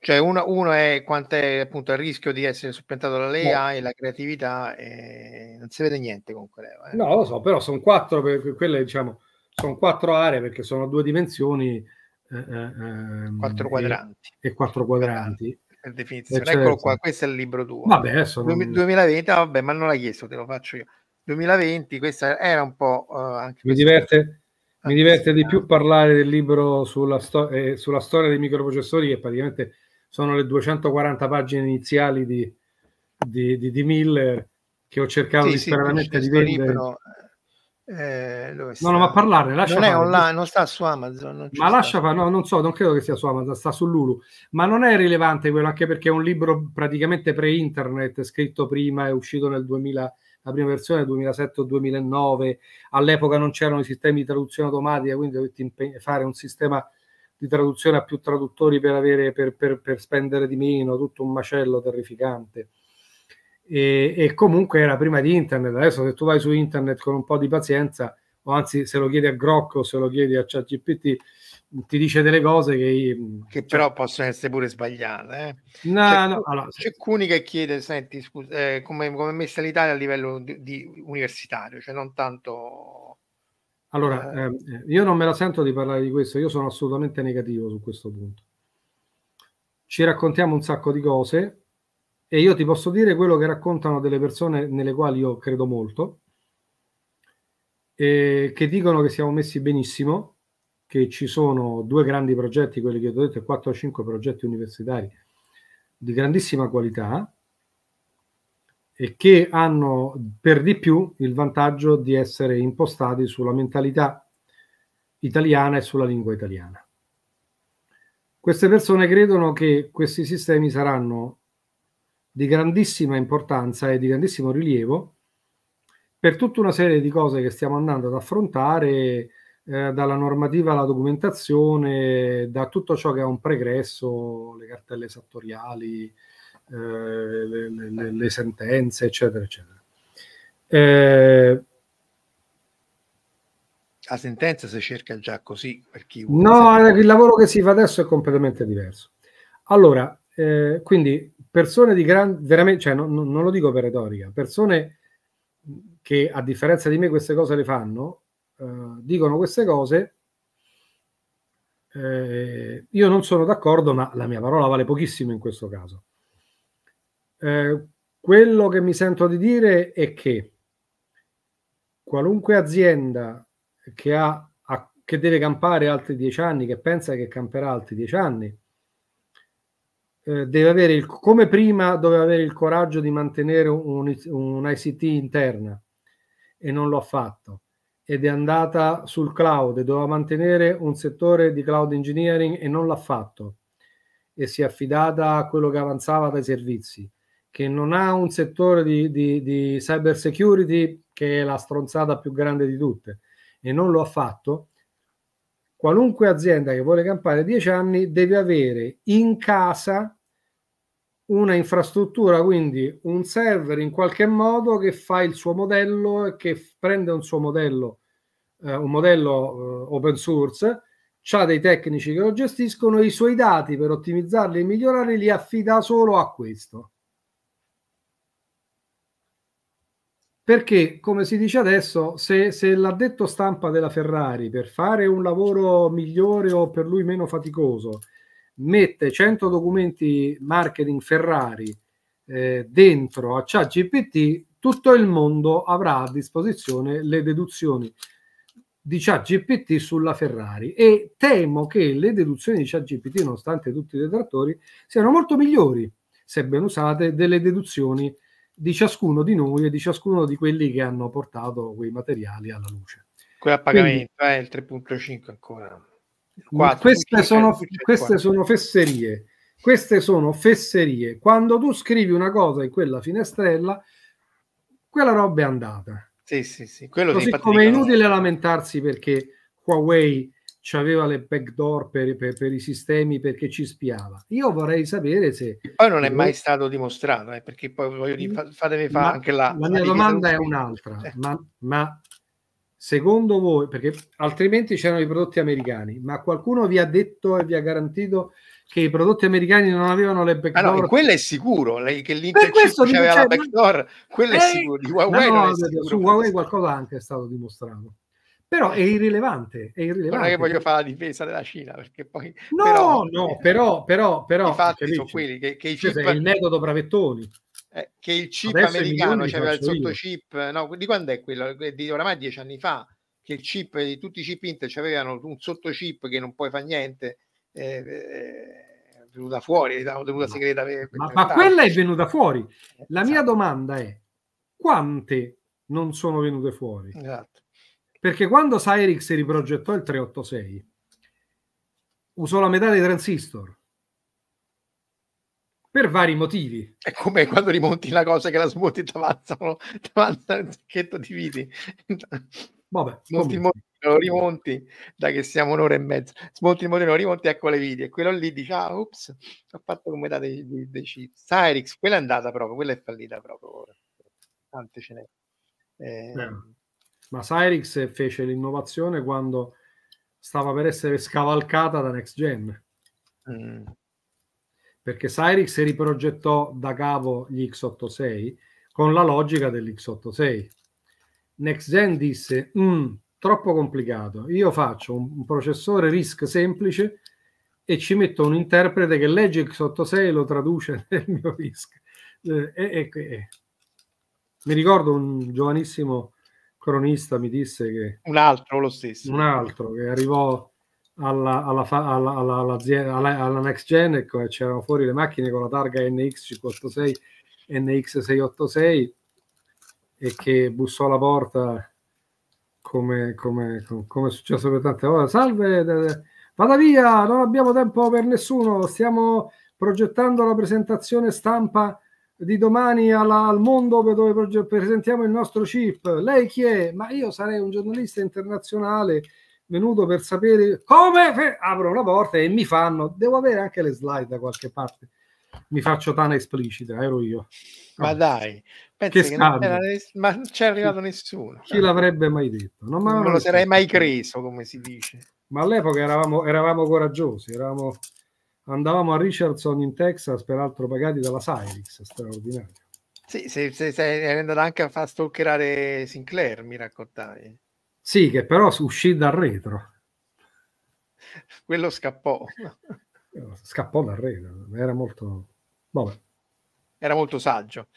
Cioè uno, uno è quanto è appunto il rischio di essere suppiantato dall'AI, no. E la creatività, e... non si vede niente comunque. Eh. No, lo so, però sono quattro, quelle diciamo, sono quattro aree perché sono due dimensioni. Eh, eh, ehm, quattro quadranti. E, e quattro quadranti. Per eh, definizione, certo. eccolo qua, questo è il libro tuo. Vabbè, adesso non... 2020, vabbè, ma non l'hai chiesto, te lo faccio io. 2020, questa era un po' uh, anche... Mi diverte, mi diverte di più parlare del libro sulla, sto- eh, sulla, storia dei microprocessori, che praticamente sono le 240 pagine iniziali di, di, di, di Miller, che ho cercato sì, disperatamente sì, di vendere. Libro, eh, eh no, no, ma parlare, lascia non fare. è online, non sta su Amazon. ma sta. lascia fare, no, non so, non credo che sia su Amazon, sta su Lulu. Ma non è rilevante quello, anche perché è un libro praticamente pre-internet, scritto prima, è uscito nel 2000 la prima versione 2007-2009, o all'epoca non c'erano i sistemi di traduzione automatica, quindi dovetti fare un sistema di traduzione a più traduttori per, avere, per, per, per spendere di meno, tutto un macello terrificante. E, e, comunque era prima di internet, adesso se tu vai su internet con un po' di pazienza, o anzi se lo chiedi a Grocco, se lo chiedi a ChatGPT, ti dice delle cose che... Mm, che cioè però possono essere pure sbagliate. Eh. No, c'è, no, allora, c'è Cuni che chiede, senti, scusa, eh, come, come è messa l'Italia a livello di, di universitario, cioè non tanto... Allora, eh, ehm, eh, io non me la sento di parlare di questo, io sono assolutamente negativo su questo punto. Ci raccontiamo un sacco di cose e io ti posso dire quello che raccontano delle persone nelle quali io credo molto, eh, che dicono che siamo messi benissimo che ci sono due grandi progetti, quelli che ho detto, 4 o 5 progetti universitari di grandissima qualità e che hanno per di più il vantaggio di essere impostati sulla mentalità italiana e sulla lingua italiana. Queste persone credono che questi sistemi saranno di grandissima importanza e di grandissimo rilievo per tutta una serie di cose che stiamo andando ad affrontare, eh, dalla normativa alla documentazione, da tutto ciò che ha un pregresso, le cartelle esattoriali, eh, le, le, le, sentenze, eccetera, eccetera. Eh, la sentenza si cerca già così per chi vuole. No, sapere. Eh, il lavoro che si fa adesso è completamente diverso. Allora, eh, quindi persone di grande, veramente, cioè, non, non lo dico per retorica, persone che a differenza di me queste cose le fanno, eh, dicono queste cose. Eh, io non sono d'accordo, ma la mia parola vale pochissimo in questo caso. Eh, quello che mi sento di dire è che qualunque azienda che, ha, a, che deve campare altri dieci anni, che pensa che camperà altri dieci anni, eh, deve avere il, come prima doveva avere il coraggio di mantenere un, un ICT interna e non lo ha fatto ed è andata sul cloud e doveva mantenere un settore di cloud engineering e non l'ha fatto e si è affidata a quello che avanzava dai servizi, che non ha un settore di, di, di cyber security che è la stronzata più grande di tutte e non lo ha fatto, qualunque azienda che vuole campare 10 anni deve avere in casa una infrastruttura, quindi un server in qualche modo che fa il suo modello e che prende un suo modello, eh, un modello eh, open source, ha dei tecnici che lo gestiscono, i suoi dati per ottimizzarli e migliorarli li affida solo a questo. Perché, come si dice adesso, se, se l'addetto stampa della Ferrari per fare un lavoro migliore o per lui meno faticoso, mette 100 documenti marketing Ferrari eh, dentro a ChatGPT, tutto il mondo avrà a disposizione le deduzioni di ChatGPT sulla Ferrari e temo che le deduzioni di ChatGPT, nonostante tutti i detrattori, siano molto migliori, se ben usate, delle deduzioni di ciascuno di noi e di ciascuno di quelli che hanno portato quei materiali alla luce. Quello a pagamento, è eh, il 3.5 ancora. 4, queste, sono, queste sono fesserie. Queste sono fesserie. Quando tu scrivi una cosa in quella finestrella, quella roba è andata. Sì, sì, sì. Quello Così come è inutile no. lamentarsi perché Huawei ci aveva le backdoor per, per, per, i sistemi perché ci spiava. Io vorrei sapere se... poi non è mai stato dimostrato, eh, perché poi voglio dire, fatevi fare anche la... La mia domanda è un'altra, eh. ma, ma secondo voi, perché altrimenti c'erano i prodotti americani, ma qualcuno vi ha detto e vi ha garantito che i prodotti americani non avevano le backdoor? Ah quello è sicuro, lei che l'Inter aveva la backdoor, quello è eh, sicuro, Su Huawei qualcosa anche è stato dimostrato. Però è irrilevante, è irrilevante. Non è che voglio fare la difesa della Cina, perché poi... No, però, no, però, però, però... I fatti sono quelli che, che i cioè, Il metodo Bravettoni eh, che il chip Adesso americano c'aveva il sottocip, no, di quando è quello? Di oramai dieci anni fa, che il chip, di tutti i chip Intel avevano un sottocip che non puoi fare niente. Eh, eh, è venuta fuori, venuta segreta. ma, ma quella è venuta fuori. La esatto. mia domanda è quante non sono venute fuori? Esatto. Perché quando Cyrix riprogettò il 386 usò la metà dei transistor per vari motivi. È come quando rimonti una cosa che la smonti ti avanzano, ti un sacchetto di viti. Vabbè, smonti il motorino, lo rimonti, da che siamo un'ora e mezza, smonti il motorino, lo rimonti, ecco le viti. E quello lì dice, ah, ops, ho fatto come da dei, dei, dei chips. Cyrix, ah, quella è andata proprio, quella è fallita proprio. Ora. Tante ce n'è. Eh, eh, ma Cyrix fece l'innovazione quando stava per essere scavalcata da Next Gen. Mh mm perché Cyrix riprogettò da capo gli X86 con la logica dell'X86. NextGen disse, mm, troppo complicato, io faccio un, processore RISC semplice e ci metto un interprete che legge X86 e lo traduce nel mio RISC. Eh, eh, eh. Mi ricordo un giovanissimo cronista mi disse che... Un altro lo stesso. Un altro che arrivò alla, alla, alla, alla, next gen ecco, c'erano fuori le macchine con la targa NX586 NX686 e che bussò alla porta come, come, come è successo per tante volte salve vada via non abbiamo tempo per nessuno stiamo progettando la presentazione stampa di domani alla, al mondo dove presentiamo il nostro chip. Lei chi è? Ma io sarei un giornalista internazionale venuto per sapere come apro la porta e mi fanno devo avere anche le slide da qualche parte mi faccio tana esplicita ero io ma no. Ah. dai che che non ness- ma non c'è arrivato nessuno chi l'avrebbe mai detto non, non lo sarei mai creso come si dice ma all'epoca eravamo, eravamo coraggiosi eravamo, andavamo a Richardson in Texas peraltro pagati dalla Cyrix straordinario sì, sei, sei, sei andato anche a far stalkerare Sinclair mi raccontavi sì, che però uscì dal retro. Quello scappò. Scappò dal retro, era molto... Vabbè. Era molto saggio.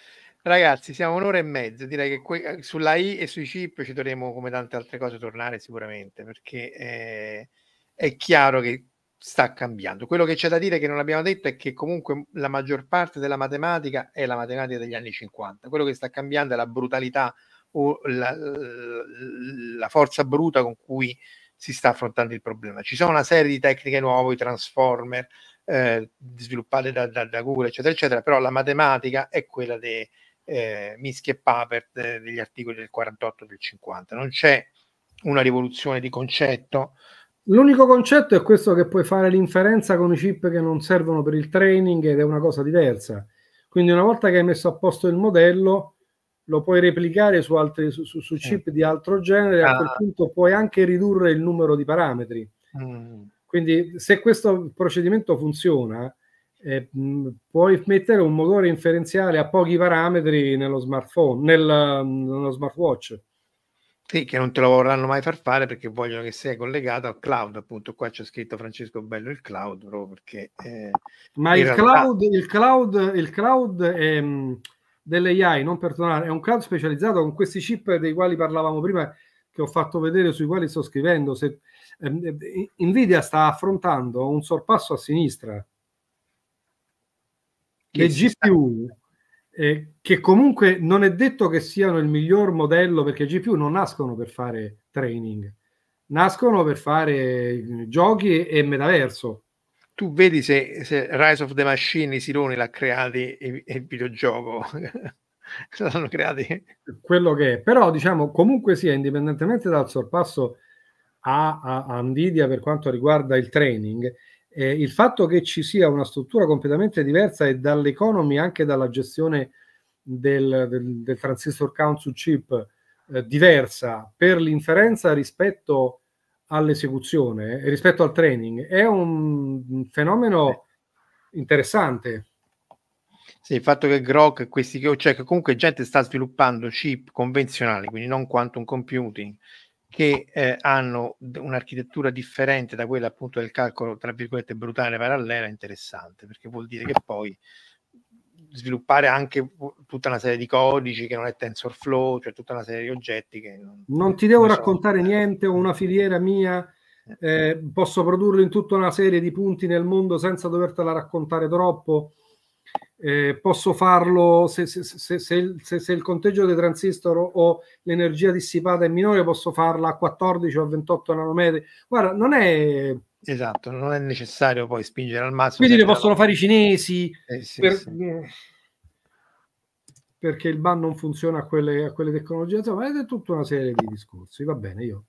Ragazzi, siamo un'ora e mezza, direi che que- eh, sulla I e sui chip ci dovremo, come tante altre cose, tornare sicuramente, perché eh, è chiaro che sta cambiando. Quello che c'è da dire che non abbiamo detto è che comunque la maggior parte della matematica è la matematica degli anni 50. Quello che sta cambiando è la brutalità o la, la forza bruta con cui si sta affrontando il problema. Ci sono una serie di tecniche nuove, i transformer eh, sviluppate da, da, da, Google, eccetera, eccetera, però la matematica è quella dei eh, mischi e papert eh, degli articoli del 48 e del 50. Non c'è una rivoluzione di concetto. L'unico concetto è questo che puoi fare l'inferenza con i chip che non servono per il training ed è una cosa diversa. Quindi una volta che hai messo a posto il modello, lo puoi replicare su, altri, su, su chip di altro genere, ah. a quel ah. punto puoi anche ridurre il numero di parametri. Mm. Quindi se questo procedimento funziona, eh, mm, puoi mettere un motore inferenziale a pochi parametri nello smartphone, nel, mm, nello smartwatch. Sì, che non te lo vorranno mai far fare perché vogliono che sia collegato al cloud, appunto qua c'è scritto Francesco Bello il cloud, proprio perché... Eh, Ma il, realtà... cloud, il, cloud, il cloud è mm, dell'AI non personale è un cloud specializzato con questi chip dei quali parlavamo prima, che ho fatto vedere, sui quali sto scrivendo. Se, ehm, eh, Nvidia sta affrontando un sorpasso a sinistra. Che le GPU, eh, che comunque non è detto che siano il miglior modello, perché GPU non nascono per fare training, nascono per fare eh, giochi e metaverso tu vedi se, se, Rise of the Machine i Siloni l'ha creati e, il videogioco l'hanno creati quello che è però diciamo comunque sia indipendentemente dal sorpasso a, a, a Nvidia per quanto riguarda il training eh, il fatto che ci sia una struttura completamente diversa e dall'economy anche dalla gestione del, del, del transistor count su chip eh, diversa per l'inferenza rispetto a all'esecuzione rispetto al training è un fenomeno interessante. Sì, il fatto che Grok, questi che, cioè che comunque gente sta sviluppando chip convenzionali, quindi non quantum computing, che eh, hanno un'architettura differente da quella appunto del calcolo, tra virgolette, brutale parallela, interessante, perché vuol dire che poi sviluppare anche tutta una serie di codici che non è TensorFlow, cioè tutta una serie di oggetti che non, non ti devo non raccontare sono... niente, ho una filiera mia, eh. eh, posso produrlo in tutta una serie di punti nel mondo senza dovertela raccontare troppo. Eh, posso farlo se, se, se, se, il conteggio dei transistor o l'energia dissipata è minore, posso farla a 14 o a 28 nanometri. Guarda, non è Esatto, non è necessario poi spingere al massimo. Quindi le possono fare i cinesi. Eh, sì, per... sì. Mm, perché il ban non funziona a quelle, a quelle tecnologie, insomma, è tutta una serie di discorsi. Va bene, io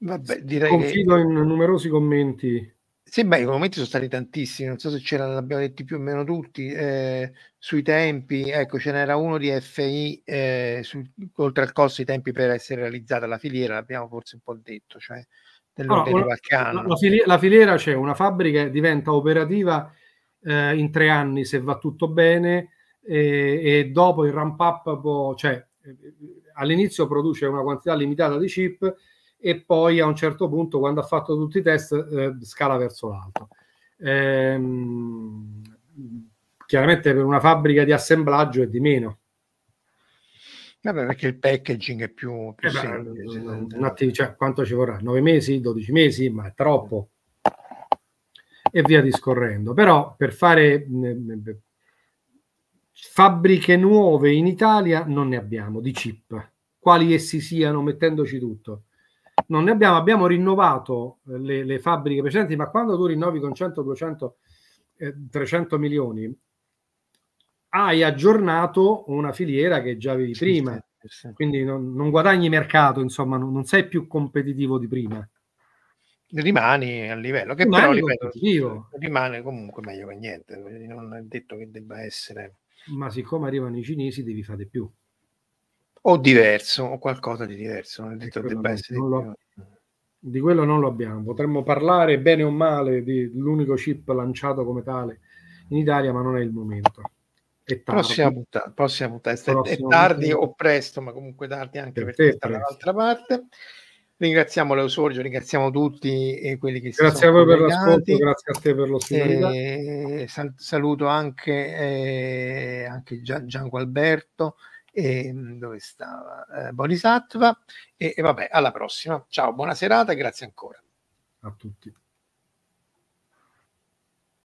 Vabbè, direi confido che... in numerosi commenti. Sì, beh, i commenti sono stati tantissimi, non so se ce l'abbiamo detti più o meno tutti. Eh, sui tempi, ecco, ce n'era uno di FI, eh, su, oltre al costo, i tempi per essere realizzata la filiera, l'abbiamo forse un po' detto, cioè allora, la, filiera, la, filiera c'è, una fabbrica diventa operativa eh, in tre anni se va tutto bene e, e dopo il ramp up, può, cioè eh, all'inizio produce una quantità limitata di chip e poi a un certo punto quando ha fatto tutti i test eh, scala verso l'alto. Ehm, chiaramente per una fabbrica di assemblaggio è di meno. Vabbè, perché il packaging è più, più eh semplice. un attimo, cioè, quanto ci vorrà? 9 mesi, 12 mesi, ma è troppo. E via discorrendo. Però per fare mh, mm, mm, mm, fabbriche nuove in Italia non ne abbiamo di chip, quali essi siano, mettendoci tutto. Non ne abbiamo, abbiamo rinnovato eh, le, le fabbriche precedenti, ma quando tu rinnovi con 100, 200, eh, 300 milioni, hai aggiornato una filiera che già avevi sì, prima, sì. quindi non, non, guadagni mercato, insomma, non, non, sei più competitivo di prima. Rimani a livello, che rimani però livello, rimane comunque meglio che niente, non è detto che debba essere... Ma siccome arrivano i cinesi devi fare di più. O diverso, o qualcosa di diverso, non è detto che ecco, debba essere... Lo, di quello non lo abbiamo, potremmo parlare bene o male dell'unico chip lanciato come tale in Italia, ma non è il momento è tardi. Prossima puntata, prossima puntata. Prossima è tardi puntata. o presto, ma comunque tardi anche per perché sta dall'altra parte. Ringraziamo Leusorgio, ringraziamo tutti e eh, quelli che grazie si sono Grazie a voi collegati. per l'ascolto, grazie a te per l'ospitalità. Eh, sal- saluto anche, eh, anche Gian- Gianco Alberto, eh, dove stava? Eh, Bonisattva. E, e vabbè, alla prossima. Ciao, buona serata e grazie ancora. A tutti.